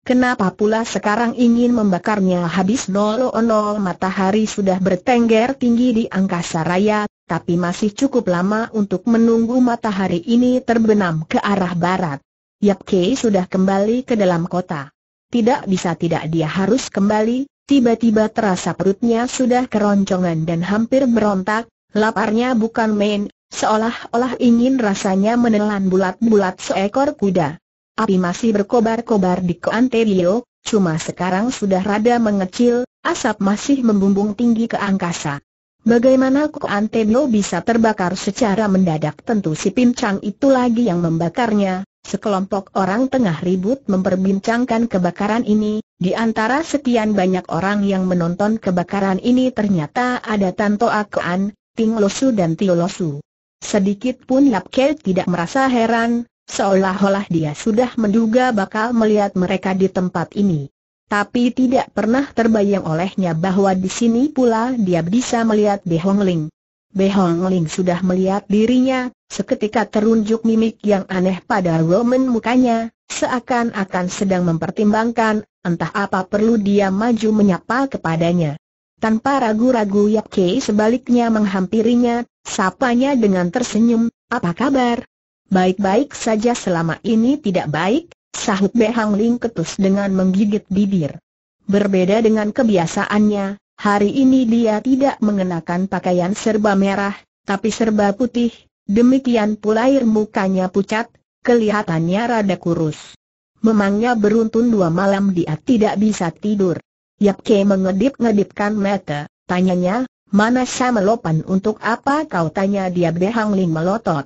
S1: Kenapa pula sekarang ingin membakarnya habis nol nol matahari sudah bertengger tinggi di angkasa raya, tapi masih cukup lama untuk menunggu matahari ini terbenam ke arah barat. Yap Kei sudah kembali ke dalam kota. Tidak bisa tidak dia harus kembali, tiba-tiba terasa perutnya sudah keroncongan dan hampir berontak, laparnya bukan main, seolah-olah ingin rasanya menelan bulat-bulat seekor kuda. Api masih berkobar-kobar di Koantelio, cuma sekarang sudah rada mengecil, asap masih membumbung tinggi ke angkasa. Bagaimana Koantelio bisa terbakar secara mendadak tentu si pincang itu lagi yang membakarnya, sekelompok orang tengah ribut memperbincangkan kebakaran ini, di antara sekian banyak orang yang menonton kebakaran ini ternyata ada Tanto Akoan, Ting Losu dan Tio Losu. Sedikit pun Lapke tidak merasa heran, Seolah-olah dia sudah menduga bakal melihat mereka di tempat ini. Tapi tidak pernah terbayang olehnya bahwa di sini pula dia bisa melihat Behong Ling. Behong Ling sudah melihat dirinya, seketika terunjuk mimik yang aneh pada Roman mukanya, seakan-akan sedang mempertimbangkan, entah apa perlu dia maju menyapa kepadanya. Tanpa ragu-ragu Yap Kei sebaliknya menghampirinya, sapanya dengan tersenyum, apa kabar? Baik-baik saja selama ini tidak baik, sahut Behang Ling ketus dengan menggigit bibir. Berbeda dengan kebiasaannya, hari ini dia tidak mengenakan pakaian serba merah, tapi serba putih, demikian pula air mukanya pucat, kelihatannya rada kurus. Memangnya beruntun dua malam dia tidak bisa tidur. Yap Ke mengedip-ngedipkan mata, tanyanya, mana sama Lopan? untuk apa kau tanya dia Behang Ling melotot.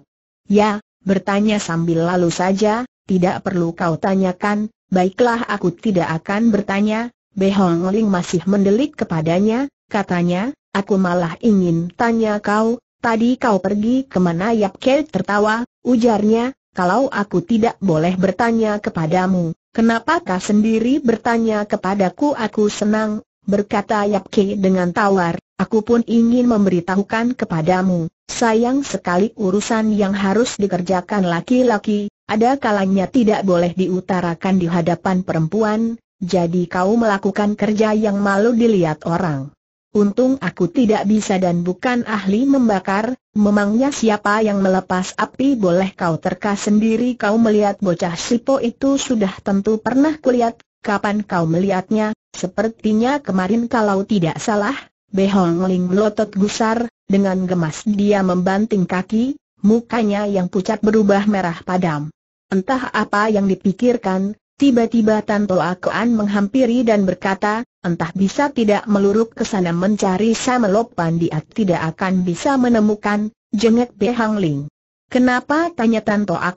S1: Ya, bertanya sambil lalu saja, tidak perlu kau tanyakan, baiklah aku tidak akan bertanya, Behong Ling masih mendelik kepadanya, katanya, aku malah ingin tanya kau, tadi kau pergi kemana Yap Ke tertawa, ujarnya, kalau aku tidak boleh bertanya kepadamu, kenapakah sendiri bertanya kepadaku aku senang, berkata Yap Ke dengan tawar, Aku pun ingin memberitahukan kepadamu, sayang sekali urusan yang harus dikerjakan laki-laki, ada kalanya tidak boleh diutarakan di hadapan perempuan, jadi kau melakukan kerja yang malu dilihat orang. Untung aku tidak bisa dan bukan ahli membakar, memangnya siapa yang melepas api boleh kau terka sendiri kau melihat bocah Sipo itu sudah tentu pernah kulihat, kapan kau melihatnya, sepertinya kemarin kalau tidak salah, Behong Ling melotot gusar, dengan gemas dia membanting kaki, mukanya yang pucat berubah merah padam. Entah apa yang dipikirkan, tiba-tiba Tanto Toa menghampiri dan berkata, entah bisa tidak meluruk ke sana mencari Samelopan dia tidak akan bisa menemukan, jengek Behong Ling. Kenapa tanya Tanto Toa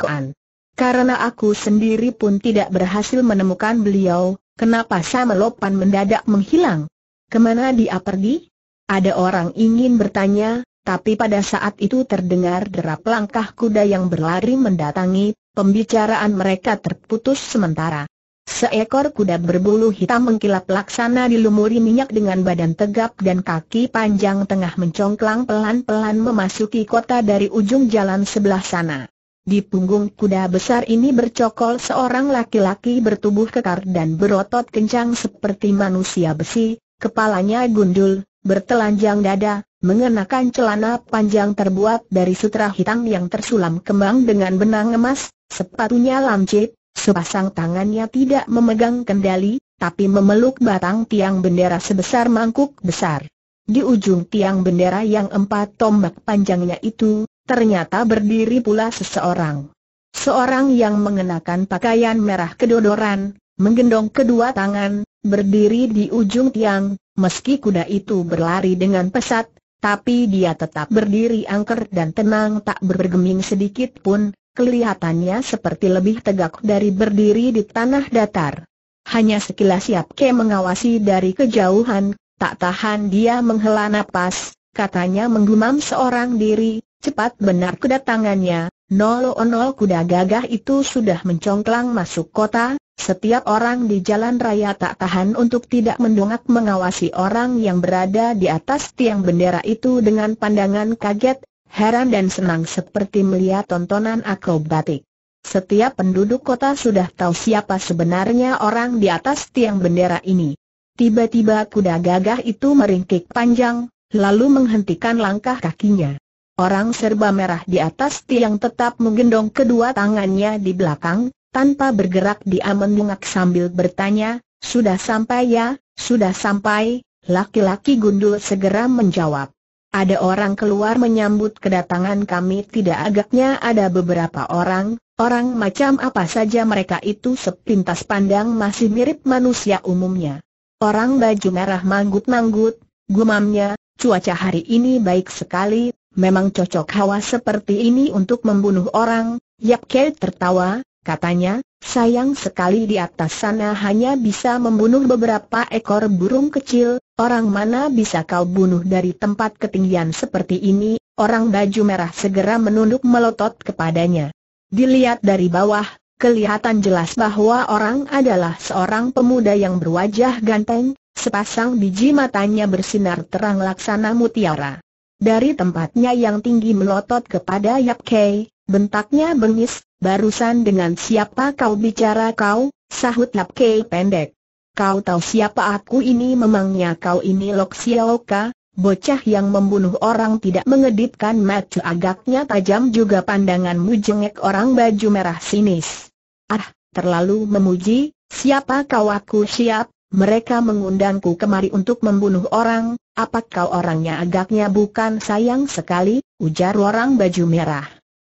S1: Karena aku sendiri pun tidak berhasil menemukan beliau, kenapa Samelopan mendadak menghilang? Kemana dia pergi? Ada orang ingin bertanya, tapi pada saat itu terdengar derap langkah kuda yang berlari mendatangi, pembicaraan mereka terputus sementara. Seekor kuda berbulu hitam mengkilap laksana dilumuri minyak dengan badan tegap dan kaki panjang tengah mencongklang pelan-pelan memasuki kota dari ujung jalan sebelah sana. Di punggung kuda besar ini bercokol seorang laki-laki bertubuh kekar dan berotot kencang seperti manusia besi, Kepalanya gundul, bertelanjang dada, mengenakan celana panjang terbuat dari sutra hitam yang tersulam kembang dengan benang emas, sepatunya lancip, sepasang tangannya tidak memegang kendali, tapi memeluk batang tiang bendera sebesar mangkuk besar. Di ujung tiang bendera yang empat tombak panjangnya itu, ternyata berdiri pula seseorang. Seorang yang mengenakan pakaian merah kedodoran, menggendong kedua tangan, berdiri di ujung tiang, meski kuda itu berlari dengan pesat, tapi dia tetap berdiri angker dan tenang tak bergeming sedikit pun, kelihatannya seperti lebih tegak dari berdiri di tanah datar. Hanya sekilas siap Ke mengawasi dari kejauhan, tak tahan dia menghela napas, katanya menggumam seorang diri, cepat benar kedatangannya, nol nol kuda gagah itu sudah mencongklang masuk kota, setiap orang di jalan raya tak tahan untuk tidak mendongak mengawasi orang yang berada di atas tiang bendera itu dengan pandangan kaget, heran dan senang seperti melihat tontonan akrobatik. Setiap penduduk kota sudah tahu siapa sebenarnya orang di atas tiang bendera ini. Tiba-tiba kuda gagah itu meringkik panjang, lalu menghentikan langkah kakinya. Orang serba merah di atas tiang tetap menggendong kedua tangannya di belakang, tanpa bergerak dia menungak sambil bertanya, sudah sampai ya, sudah sampai, laki-laki gundul segera menjawab. Ada orang keluar menyambut kedatangan kami tidak agaknya ada beberapa orang, orang macam apa saja mereka itu sepintas pandang masih mirip manusia umumnya. Orang baju merah manggut-manggut, gumamnya, cuaca hari ini baik sekali, memang cocok hawa seperti ini untuk membunuh orang, Yap Kei tertawa, Katanya, sayang sekali di atas sana hanya bisa membunuh beberapa ekor burung kecil, orang mana bisa kau bunuh dari tempat ketinggian seperti ini, orang baju merah segera menunduk melotot kepadanya. Dilihat dari bawah, Kelihatan jelas bahwa orang adalah seorang pemuda yang berwajah ganteng, sepasang biji matanya bersinar terang laksana mutiara. Dari tempatnya yang tinggi melotot kepada Yap Kei, Bentaknya bengis, barusan dengan siapa kau bicara kau, sahut Lap Kei pendek. Kau tahu siapa aku ini memangnya kau ini Lok Sioka, bocah yang membunuh orang tidak mengedipkan mata agaknya tajam juga pandanganmu jengek orang baju merah sinis. Ah, terlalu memuji, siapa kau aku siap, mereka mengundangku kemari untuk membunuh orang, apa kau orangnya agaknya bukan sayang sekali, ujar orang baju merah.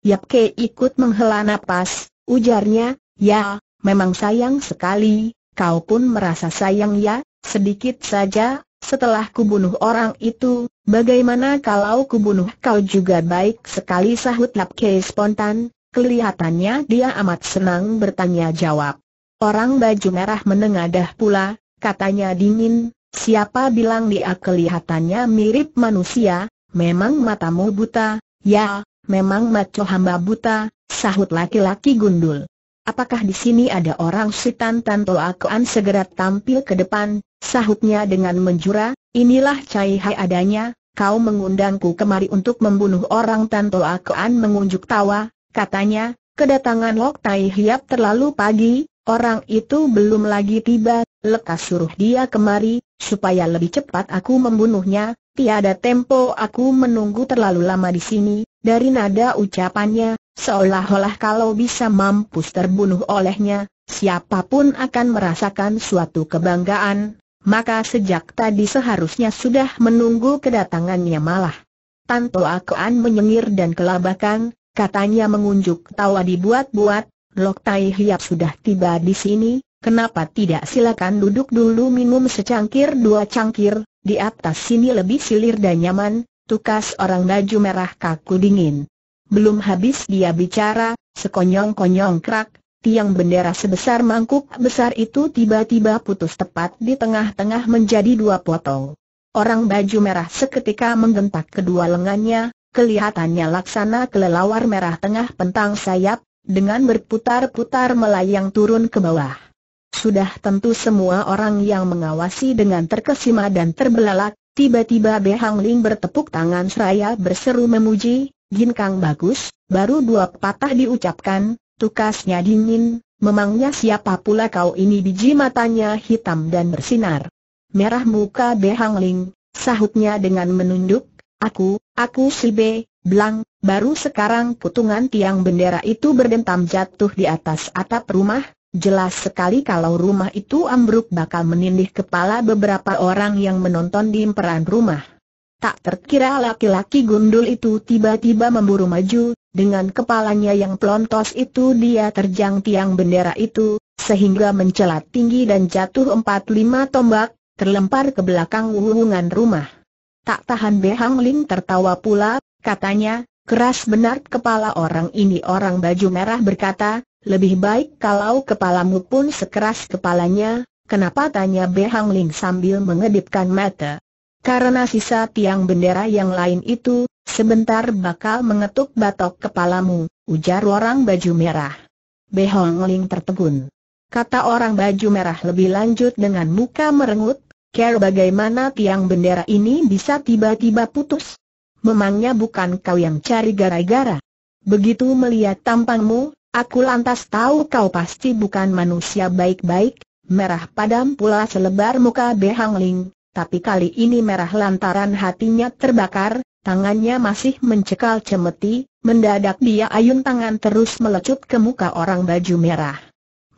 S1: Yap Ke ikut menghela nafas, ujarnya, ya, memang sayang sekali, kau pun merasa sayang ya, sedikit saja, setelah kubunuh orang itu, bagaimana kalau kubunuh kau juga baik sekali sahut Yap Ke spontan, kelihatannya dia amat senang bertanya jawab. Orang baju merah menengadah pula, katanya dingin, siapa bilang dia kelihatannya mirip manusia, memang matamu buta, ya, Memang maco hamba buta, sahut laki-laki gundul. Apakah di sini ada orang setan Tanto Akuan segera tampil ke depan, sahutnya dengan menjura, inilah Cai Hai adanya, kau mengundangku kemari untuk membunuh orang Tanto Akuan mengunjuk tawa, katanya, kedatangan Lok Tai Hiap terlalu pagi, orang itu belum lagi tiba, lekas suruh dia kemari, supaya lebih cepat aku membunuhnya, Tiada tempo aku menunggu terlalu lama di sini, dari nada ucapannya, seolah-olah kalau bisa mampus terbunuh olehnya, siapapun akan merasakan suatu kebanggaan, maka sejak tadi seharusnya sudah menunggu kedatangannya malah. Tanto Akoan menyengir dan kelabakan, katanya mengunjuk tawa dibuat-buat, Lok Tai Hiap sudah tiba di sini, Kenapa tidak silakan duduk dulu minum secangkir dua cangkir, di atas sini lebih silir dan nyaman, tukas orang baju merah kaku dingin. Belum habis dia bicara, sekonyong-konyong krak, tiang bendera sebesar mangkuk besar itu tiba-tiba putus tepat di tengah-tengah menjadi dua potong. Orang baju merah seketika menggentak kedua lengannya, kelihatannya laksana kelelawar merah tengah pentang sayap, dengan berputar-putar melayang turun ke bawah. Sudah tentu semua orang yang mengawasi dengan terkesima dan terbelalak, tiba-tiba Behang Ling bertepuk tangan seraya berseru memuji, Gin Kang bagus, baru dua patah diucapkan, tukasnya dingin, memangnya siapa pula kau ini biji matanya hitam dan bersinar. Merah muka Behang Ling, sahutnya dengan menunduk, aku, aku si Be, Blang, baru sekarang putungan tiang bendera itu berdentam jatuh di atas atap rumah, Jelas sekali kalau rumah itu ambruk bakal menindih kepala beberapa orang yang menonton di imperan rumah. Tak terkira laki-laki gundul itu tiba-tiba memburu maju, dengan kepalanya yang pelontos itu dia terjang tiang bendera itu, sehingga mencelat tinggi dan jatuh empat lima tombak, terlempar ke belakang wuhungan rumah. Tak tahan Behang Ling tertawa pula, katanya, keras benar kepala orang ini orang baju merah berkata, lebih baik kalau kepalamu pun sekeras kepalanya, kenapa tanya Behang Ling sambil mengedipkan mata. Karena sisa tiang bendera yang lain itu, sebentar bakal mengetuk batok kepalamu, ujar orang baju merah. Hang Ling tertegun. Kata orang baju merah lebih lanjut dengan muka merengut, Care bagaimana tiang bendera ini bisa tiba-tiba putus? Memangnya bukan kau yang cari gara-gara? Begitu melihat tampangmu, Aku lantas tahu kau pasti bukan manusia baik-baik, merah padam pula selebar muka Behang Ling, tapi kali ini merah lantaran hatinya terbakar, tangannya masih mencekal cemeti, mendadak dia ayun tangan terus melecut ke muka orang baju merah.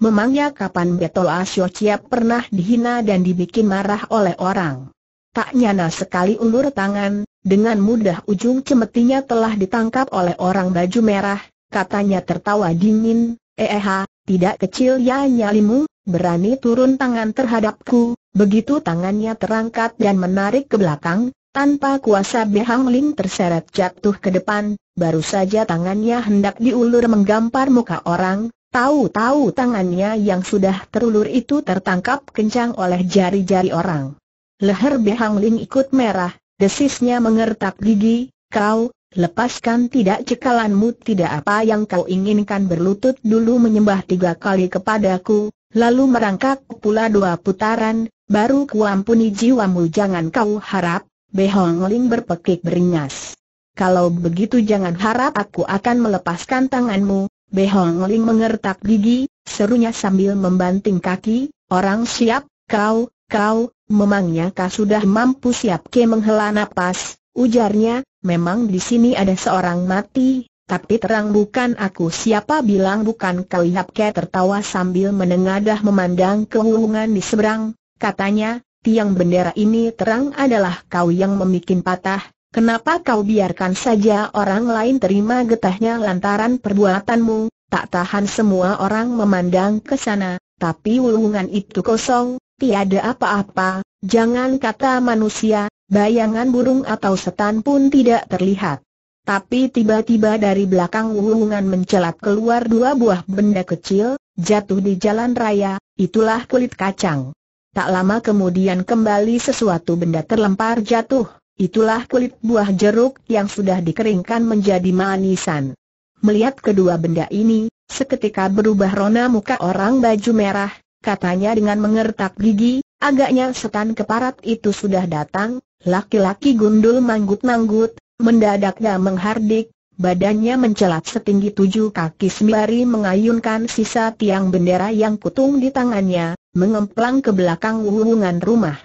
S1: Memangnya kapan Betol Asyo Ciap pernah dihina dan dibikin marah oleh orang? Tak nyana sekali ulur tangan, dengan mudah ujung cemetinya telah ditangkap oleh orang baju merah, katanya tertawa dingin, eh tidak kecil ya nyalimu, berani turun tangan terhadapku, begitu tangannya terangkat dan menarik ke belakang, tanpa kuasa Behang Ling terseret jatuh ke depan, baru saja tangannya hendak diulur menggampar muka orang, tahu-tahu tangannya yang sudah terulur itu tertangkap kencang oleh jari-jari orang. Leher Behang Ling ikut merah, desisnya mengertak gigi, kau, Lepaskan tidak cekalanmu tidak apa yang kau inginkan berlutut dulu menyembah tiga kali kepadaku, lalu merangkak pula dua putaran, baru kuampuni jiwamu jangan kau harap, Behong Ling berpekik beringas. Kalau begitu jangan harap aku akan melepaskan tanganmu, Behong Ling mengertak gigi, serunya sambil membanting kaki, orang siap, kau, kau, memangnya kau sudah mampu siap ke menghela napas, ujarnya, memang di sini ada seorang mati, tapi terang bukan aku siapa bilang bukan kau Yap Ke tertawa sambil menengadah memandang keunggungan di seberang, katanya, tiang bendera ini terang adalah kau yang memikin patah, kenapa kau biarkan saja orang lain terima getahnya lantaran perbuatanmu, tak tahan semua orang memandang ke sana, tapi wulungan itu kosong, tiada apa-apa, jangan kata manusia, bayangan burung atau setan pun tidak terlihat. Tapi tiba-tiba dari belakang wuhungan mencelat keluar dua buah benda kecil, jatuh di jalan raya, itulah kulit kacang. Tak lama kemudian kembali sesuatu benda terlempar jatuh, itulah kulit buah jeruk yang sudah dikeringkan menjadi manisan. Melihat kedua benda ini, seketika berubah rona muka orang baju merah, katanya dengan mengertak gigi, agaknya setan keparat itu sudah datang, Laki-laki gundul manggut-manggut, mendadaknya menghardik, badannya mencelat setinggi tujuh kaki sembari mengayunkan sisa tiang bendera yang kutung di tangannya, mengemplang ke belakang wuhungan rumah.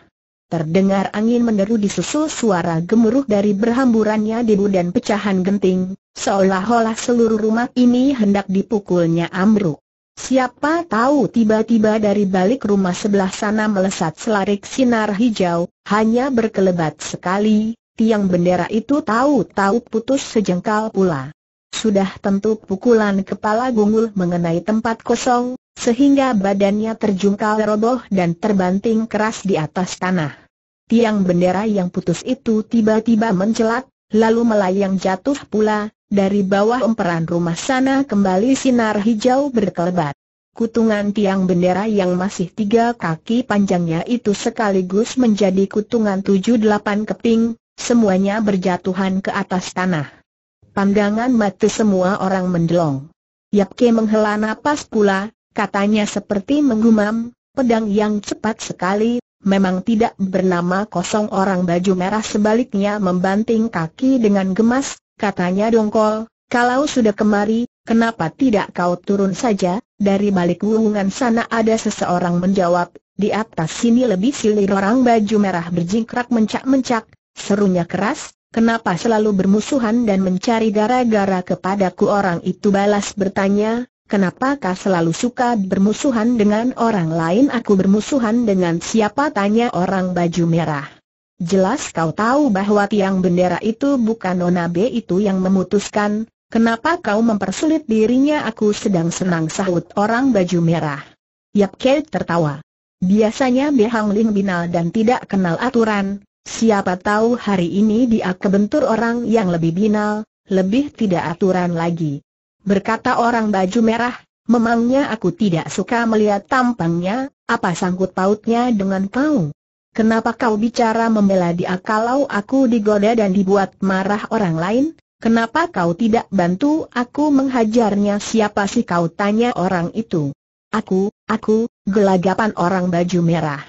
S1: Terdengar angin menderu disusul suara gemuruh dari berhamburannya debu dan pecahan genting, seolah-olah seluruh rumah ini hendak dipukulnya ambruk. Siapa tahu tiba-tiba dari balik rumah sebelah sana melesat selarik sinar hijau, hanya berkelebat sekali, tiang bendera itu tahu-tahu putus sejengkal pula. Sudah tentu pukulan kepala gungul mengenai tempat kosong, sehingga badannya terjungkal roboh dan terbanting keras di atas tanah. Tiang bendera yang putus itu tiba-tiba mencelat, lalu melayang jatuh pula, dari bawah emperan rumah sana kembali sinar hijau berkelebat. Kutungan tiang bendera yang masih tiga kaki panjangnya itu sekaligus menjadi kutungan tujuh delapan keping, semuanya berjatuhan ke atas tanah. Pandangan mata semua orang mendelong. Yapke menghela nafas pula, katanya seperti menggumam, pedang yang cepat sekali, memang tidak bernama kosong orang baju merah sebaliknya membanting kaki dengan gemas, katanya dongkol, kalau sudah kemari, kenapa tidak kau turun saja? Dari balik wungan sana ada seseorang menjawab, di atas sini lebih silir orang baju merah berjingkrak mencak-mencak, serunya keras, kenapa selalu bermusuhan dan mencari gara-gara kepadaku orang itu balas bertanya, kenapakah selalu suka bermusuhan dengan orang lain aku bermusuhan dengan siapa tanya orang baju merah. Jelas kau tahu bahwa tiang bendera itu bukan Nona B itu yang memutuskan, kenapa kau mempersulit dirinya aku sedang senang sahut orang baju merah. Yap Kei tertawa. Biasanya Hang Ling binal dan tidak kenal aturan, siapa tahu hari ini dia kebentur orang yang lebih binal, lebih tidak aturan lagi. Berkata orang baju merah, memangnya aku tidak suka melihat tampangnya, apa sangkut pautnya dengan kau? Kenapa kau bicara membela dia kalau aku digoda dan dibuat marah orang lain? Kenapa kau tidak bantu aku menghajarnya siapa sih kau tanya orang itu? Aku, aku, gelagapan orang baju merah.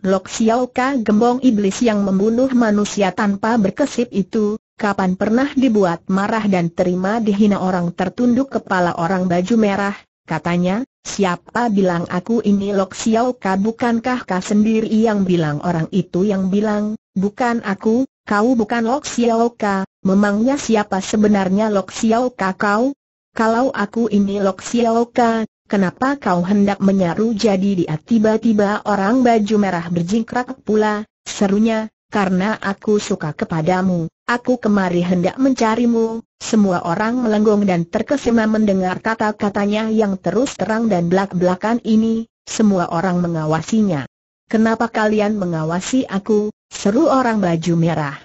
S1: Lok Xiao gembong iblis yang membunuh manusia tanpa berkesip itu, kapan pernah dibuat marah dan terima dihina orang tertunduk kepala orang baju merah, katanya, Siapa bilang aku ini Lok Xiao Ka bukankah kau sendiri yang bilang orang itu yang bilang, bukan aku, kau bukan Lok Xiao Ka, memangnya siapa sebenarnya Lok Xiao Ka kau? Kalau aku ini Lok Xiao Ka, kenapa kau hendak menyaru jadi dia tiba-tiba orang baju merah berjingkrak pula, serunya, karena aku suka kepadamu. Aku kemari hendak mencarimu, semua orang melenggong dan terkesima mendengar kata-katanya yang terus terang dan belak-belakan ini, semua orang mengawasinya. Kenapa kalian mengawasi aku, seru orang baju merah.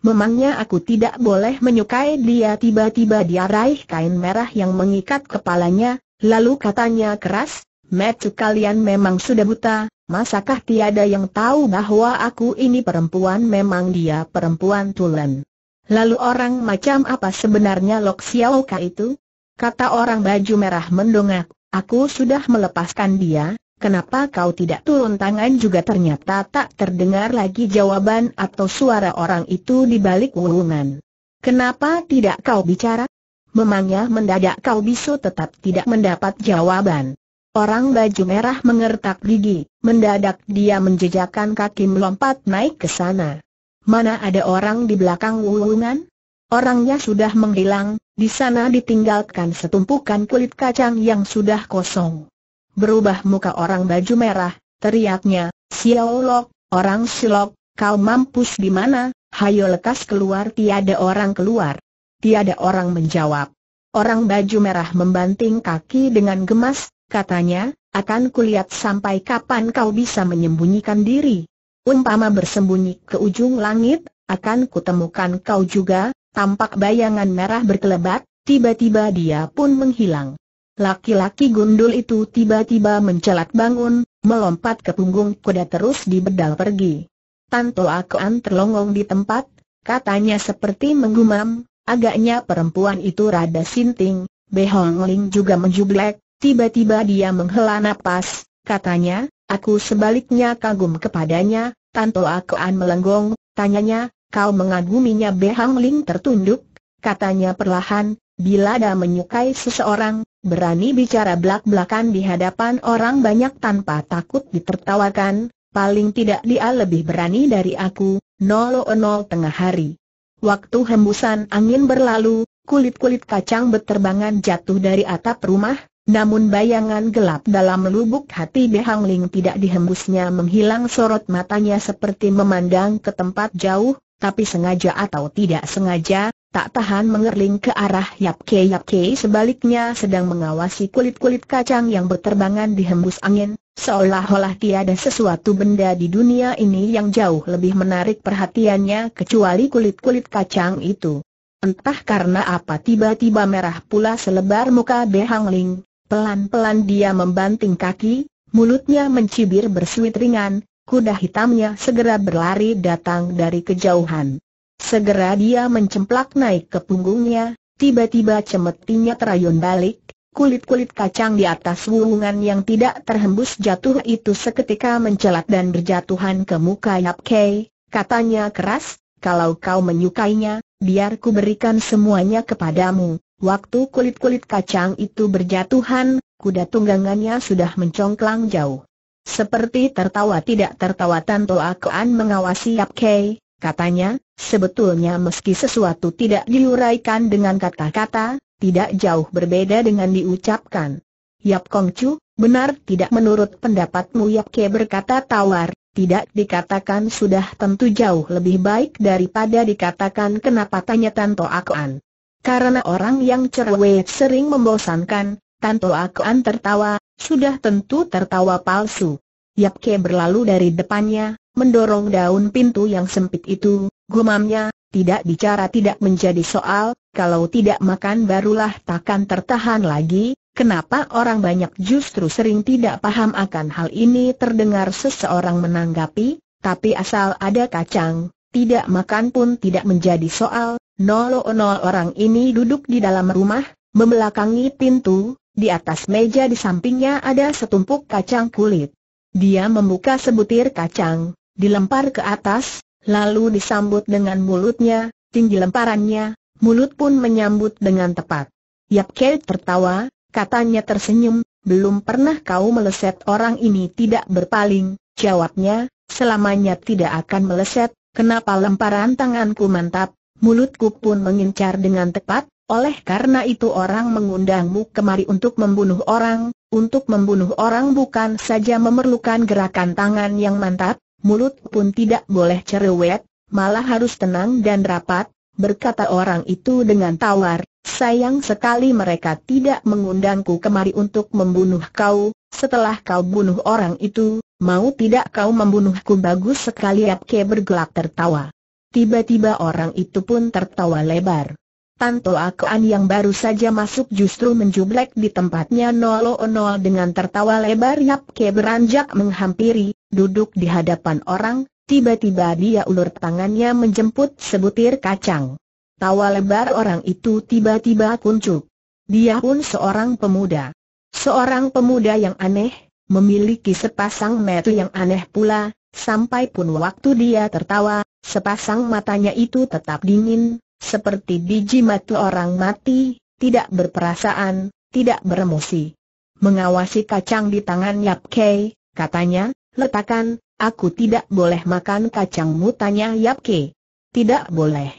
S1: Memangnya aku tidak boleh menyukai dia tiba-tiba dia raih kain merah yang mengikat kepalanya, lalu katanya keras, Metu kalian memang sudah buta, Masakah tiada yang tahu bahwa aku ini perempuan memang dia perempuan tulen? Lalu orang macam apa sebenarnya Lok Xiao Ka itu? Kata orang baju merah mendongak, aku sudah melepaskan dia, kenapa kau tidak turun tangan juga ternyata tak terdengar lagi jawaban atau suara orang itu di balik wulungan. Kenapa tidak kau bicara? Memangnya mendadak kau bisu tetap tidak mendapat jawaban. Orang baju merah mengertak gigi, mendadak dia menjejakkan kaki melompat naik ke sana. Mana ada orang di belakang wulungan? Orangnya sudah menghilang, di sana ditinggalkan setumpukan kulit kacang yang sudah kosong. Berubah muka orang baju merah, teriaknya, Siolok, orang silok, kau mampus di mana, hayo lekas keluar tiada orang keluar. Tiada orang menjawab. Orang baju merah membanting kaki dengan gemas, Katanya, akan kulihat sampai kapan kau bisa menyembunyikan diri. Umpama bersembunyi ke ujung langit, akan kutemukan kau juga, tampak bayangan merah berkelebat, tiba-tiba dia pun menghilang. Laki-laki gundul itu tiba-tiba mencelat bangun, melompat ke punggung kuda terus dibedal pergi. Tanto Akoan terlongong di tempat, katanya seperti menggumam, agaknya perempuan itu rada sinting, Behong Ling juga menjublek, Tiba-tiba dia menghela napas, katanya, aku sebaliknya kagum kepadanya, Tanto Akoan melenggong, tanyanya, kau mengaguminya Behang Ling tertunduk, katanya perlahan, bila ada menyukai seseorang, berani bicara belak-belakan di hadapan orang banyak tanpa takut ditertawakan, paling tidak dia lebih berani dari aku, nol nol tengah hari. Waktu hembusan angin berlalu, kulit-kulit kacang beterbangan jatuh dari atap rumah, namun bayangan gelap dalam lubuk hati Behang Ling tidak dihembusnya menghilang sorot matanya seperti memandang ke tempat jauh, tapi sengaja atau tidak sengaja, tak tahan mengerling ke arah Yap Ke Yap Ke sebaliknya sedang mengawasi kulit-kulit kacang yang berterbangan dihembus angin, seolah-olah tiada sesuatu benda di dunia ini yang jauh lebih menarik perhatiannya kecuali kulit-kulit kacang itu. Entah karena apa tiba-tiba merah pula selebar muka Behang Ling, Pelan-pelan dia membanting kaki, mulutnya mencibir bersuit ringan, kuda hitamnya segera berlari datang dari kejauhan. Segera dia mencemplak naik ke punggungnya, tiba-tiba cemetinya terayun balik, kulit-kulit kacang di atas wulungan yang tidak terhembus jatuh itu seketika mencelat dan berjatuhan ke muka Yap Kei, katanya keras, kalau kau menyukainya, biar ku berikan semuanya kepadamu, Waktu kulit-kulit kacang itu berjatuhan, kuda tunggangannya sudah mencongklang jauh. Seperti tertawa tidak tertawa Tanto Akoan mengawasi Yap Kei, katanya, sebetulnya meski sesuatu tidak diuraikan dengan kata-kata, tidak jauh berbeda dengan diucapkan. Yap Kong Chu, benar tidak menurut pendapatmu Yap Kei berkata tawar, tidak dikatakan sudah tentu jauh lebih baik daripada dikatakan kenapa tanya Tanto Akoan. Karena orang yang cerewet sering membosankan, Tanto Akuan tertawa, sudah tentu tertawa palsu. Yap Ke berlalu dari depannya, mendorong daun pintu yang sempit itu, gumamnya, tidak bicara tidak menjadi soal, kalau tidak makan barulah takkan tertahan lagi, Kenapa orang banyak justru sering tidak paham akan hal ini terdengar seseorang menanggapi, tapi asal ada kacang, tidak makan pun tidak menjadi soal, nol nol orang ini duduk di dalam rumah, membelakangi pintu, di atas meja di sampingnya ada setumpuk kacang kulit. Dia membuka sebutir kacang, dilempar ke atas, lalu disambut dengan mulutnya, tinggi lemparannya, mulut pun menyambut dengan tepat. Yap Kei tertawa, katanya tersenyum, belum pernah kau meleset orang ini tidak berpaling, jawabnya, selamanya tidak akan meleset, Kenapa lemparan tanganku mantap, mulutku pun mengincar dengan tepat, oleh karena itu orang mengundangmu kemari untuk membunuh orang, untuk membunuh orang bukan saja memerlukan gerakan tangan yang mantap, mulut pun tidak boleh cerewet, malah harus tenang dan rapat, berkata orang itu dengan tawar, sayang sekali mereka tidak mengundangku kemari untuk membunuh kau, setelah kau bunuh orang itu, mau tidak kau membunuhku bagus sekali Apke bergelak tertawa. Tiba-tiba orang itu pun tertawa lebar. Tanto Akoan yang baru saja masuk justru menjublek di tempatnya Nolo nol dengan tertawa lebar Yapke beranjak menghampiri, duduk di hadapan orang, tiba-tiba dia ulur tangannya menjemput sebutir kacang. Tawa lebar orang itu tiba-tiba kuncup. Dia pun seorang pemuda. Seorang pemuda yang aneh, memiliki sepasang mata yang aneh pula, sampai pun waktu dia tertawa, sepasang matanya itu tetap dingin, seperti biji mata orang mati, tidak berperasaan, tidak beremosi. Mengawasi kacang di tangan Yap Kei, katanya, letakkan, aku tidak boleh makan kacangmu tanya Yap Kei. Tidak boleh.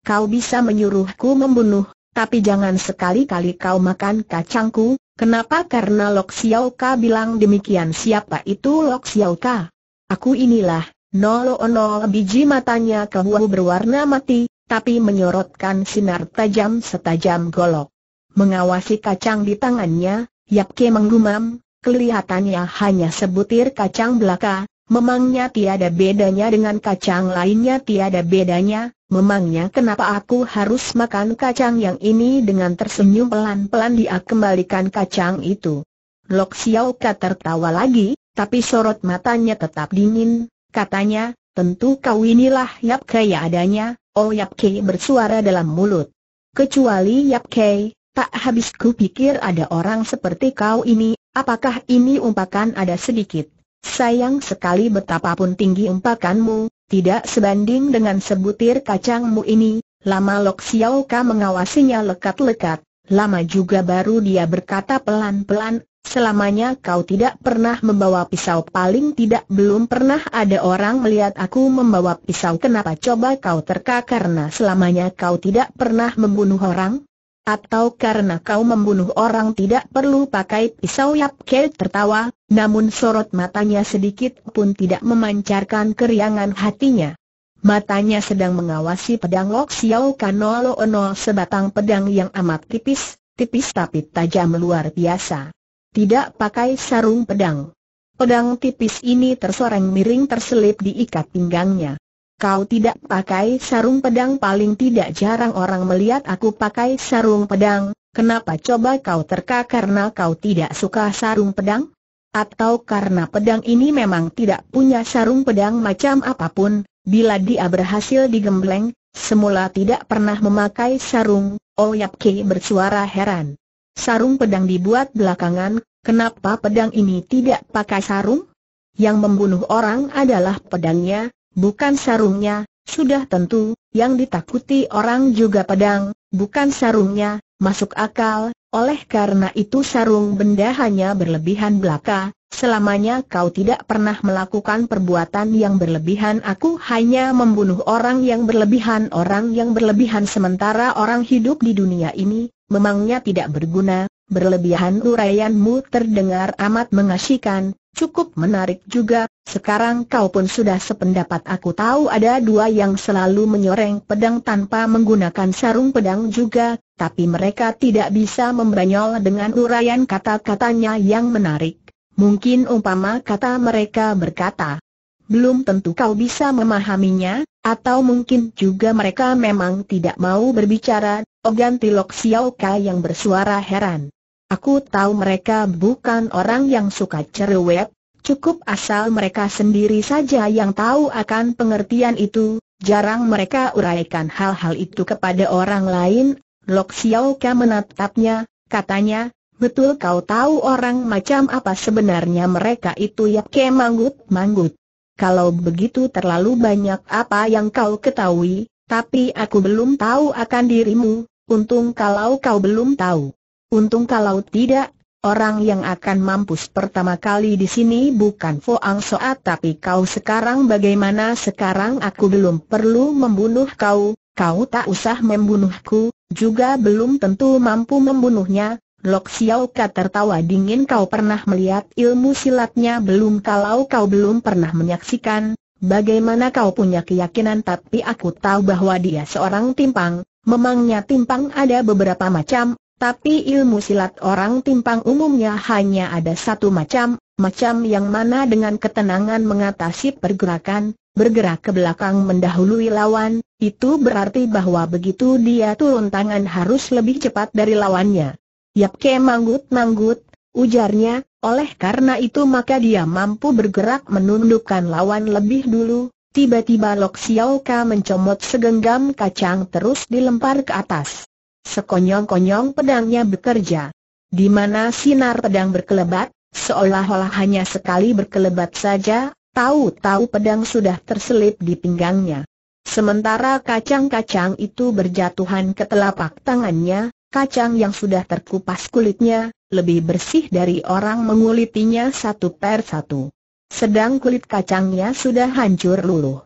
S1: Kau bisa menyuruhku membunuh, tapi jangan sekali-kali kau makan kacangku, Kenapa? Karena Lok Xiao Ka bilang demikian siapa itu Lok Xiao Ka? Aku inilah, Nolo Ono biji matanya kehuau berwarna mati, tapi menyorotkan sinar tajam setajam golok. Mengawasi kacang di tangannya, Yap Yapke menggumam, kelihatannya hanya sebutir kacang belaka, Memangnya tiada bedanya dengan kacang lainnya tiada bedanya, memangnya kenapa aku harus makan kacang yang ini dengan tersenyum pelan-pelan dia kembalikan kacang itu. Lok Xiao Ka tertawa lagi, tapi sorot matanya tetap dingin, katanya, tentu kau inilah Yap Kei adanya, oh Yap Kei bersuara dalam mulut. Kecuali Yap Kei, tak habis ku pikir ada orang seperti kau ini, apakah ini umpakan ada sedikit Sayang sekali betapapun tinggi umpakanmu, tidak sebanding dengan sebutir kacangmu ini, lama Lok Xiao Ka mengawasinya lekat-lekat, lama juga baru dia berkata pelan-pelan, selamanya kau tidak pernah membawa pisau paling tidak belum pernah ada orang melihat aku membawa pisau kenapa coba kau terka karena selamanya kau tidak pernah membunuh orang? Atau karena kau membunuh orang tidak perlu pakai pisau Yap Kei tertawa, namun sorot matanya sedikit pun tidak memancarkan keriangan hatinya. Matanya sedang mengawasi pedang Lok Xiao Kanolo Ono sebatang pedang yang amat tipis, tipis tapi tajam luar biasa. Tidak pakai sarung pedang. Pedang tipis ini tersoreng miring terselip diikat pinggangnya. Kau tidak pakai sarung pedang paling tidak jarang orang melihat aku pakai sarung pedang, kenapa coba kau terka karena kau tidak suka sarung pedang? Atau karena pedang ini memang tidak punya sarung pedang macam apapun, bila dia berhasil digembleng, semula tidak pernah memakai sarung, oh, Yap Ki bersuara heran. Sarung pedang dibuat belakangan, kenapa pedang ini tidak pakai sarung? Yang membunuh orang adalah pedangnya, bukan sarungnya, sudah tentu, yang ditakuti orang juga pedang, bukan sarungnya, masuk akal, oleh karena itu sarung benda hanya berlebihan belaka, selamanya kau tidak pernah melakukan perbuatan yang berlebihan aku hanya membunuh orang yang berlebihan orang yang berlebihan sementara orang hidup di dunia ini, memangnya tidak berguna, berlebihan uraianmu terdengar amat mengasihkan cukup menarik juga, sekarang kau pun sudah sependapat aku tahu ada dua yang selalu menyoreng pedang tanpa menggunakan sarung pedang juga, tapi mereka tidak bisa membanyol dengan uraian kata-katanya yang menarik. Mungkin umpama kata mereka berkata, belum tentu kau bisa memahaminya, atau mungkin juga mereka memang tidak mau berbicara, Ogan Tilok Ka yang bersuara heran. Aku tahu mereka bukan orang yang suka cerewet, cukup asal mereka sendiri saja yang tahu akan pengertian itu, jarang mereka uraikan hal-hal itu kepada orang lain. Lok Xiao menatapnya, katanya, betul kau tahu orang macam apa sebenarnya mereka itu ya ke manggut-manggut. Kalau begitu terlalu banyak apa yang kau ketahui, tapi aku belum tahu akan dirimu, untung kalau kau belum tahu. Untung kalau tidak, orang yang akan mampus pertama kali di sini bukan Fo Ang Soat tapi kau sekarang bagaimana sekarang aku belum perlu membunuh kau, kau tak usah membunuhku, juga belum tentu mampu membunuhnya. Lok Xiao Ka tertawa dingin kau pernah melihat ilmu silatnya belum kalau kau belum pernah menyaksikan, bagaimana kau punya keyakinan tapi aku tahu bahwa dia seorang timpang, memangnya timpang ada beberapa macam, tapi ilmu silat orang timpang umumnya hanya ada satu macam, macam yang mana dengan ketenangan mengatasi pergerakan, bergerak ke belakang mendahului lawan, itu berarti bahwa begitu dia turun tangan harus lebih cepat dari lawannya. Yap ke manggut-manggut, ujarnya, oleh karena itu maka dia mampu bergerak menundukkan lawan lebih dulu, tiba-tiba Lok Xiao mencomot segenggam kacang terus dilempar ke atas. Sekonyong-konyong pedangnya bekerja. Di mana sinar pedang berkelebat, seolah-olah hanya sekali berkelebat saja, tahu-tahu pedang sudah terselip di pinggangnya. Sementara kacang-kacang itu berjatuhan ke telapak tangannya, kacang yang sudah terkupas kulitnya, lebih bersih dari orang mengulitinya satu per satu. Sedang kulit kacangnya sudah hancur luluh.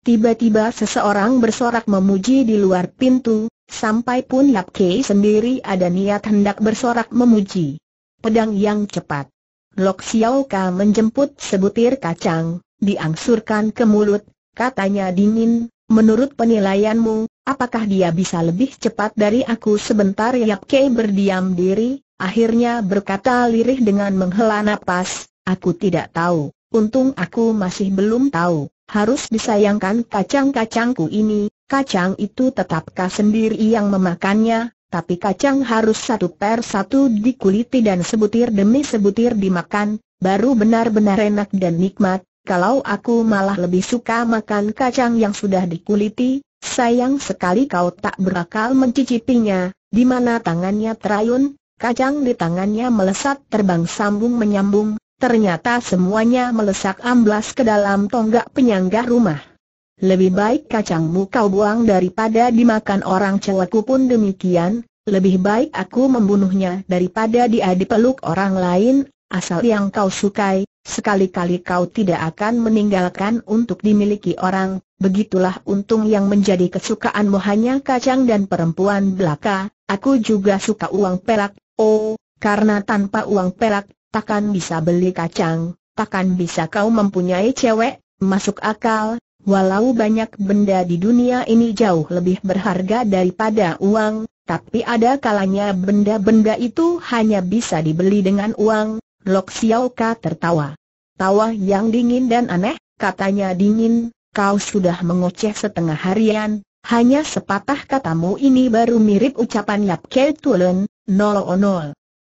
S1: Tiba-tiba seseorang bersorak memuji di luar pintu, Sampai pun Yap Kei sendiri ada niat hendak bersorak memuji. Pedang yang cepat. Lok Xiao Ka menjemput sebutir kacang, diangsurkan ke mulut, katanya dingin, menurut penilaianmu, apakah dia bisa lebih cepat dari aku sebentar Yap Kei berdiam diri, akhirnya berkata lirih dengan menghela napas, aku tidak tahu, untung aku masih belum tahu, harus disayangkan kacang-kacangku ini, kacang itu tetapkah sendiri yang memakannya, tapi kacang harus satu per satu dikuliti dan sebutir demi sebutir dimakan, baru benar-benar enak dan nikmat. Kalau aku malah lebih suka makan kacang yang sudah dikuliti, sayang sekali kau tak berakal mencicipinya, di mana tangannya terayun, kacang di tangannya melesat terbang sambung menyambung, ternyata semuanya melesak amblas ke dalam tonggak penyangga rumah. Lebih baik kacangmu kau buang daripada dimakan orang cewekku pun demikian, lebih baik aku membunuhnya daripada dia dipeluk orang lain, asal yang kau sukai, sekali-kali kau tidak akan meninggalkan untuk dimiliki orang, begitulah untung yang menjadi kesukaanmu hanya kacang dan perempuan belaka, aku juga suka uang perak, oh, karena tanpa uang perak, takkan bisa beli kacang, takkan bisa kau mempunyai cewek, masuk akal, Walau banyak benda di dunia ini jauh lebih berharga daripada uang, tapi ada kalanya benda-benda itu hanya bisa dibeli dengan uang, Lok Xiao tertawa. Tawa yang dingin dan aneh, katanya dingin, kau sudah mengoceh setengah harian, hanya sepatah katamu ini baru mirip ucapan Yap Kei Tulen, nol nol.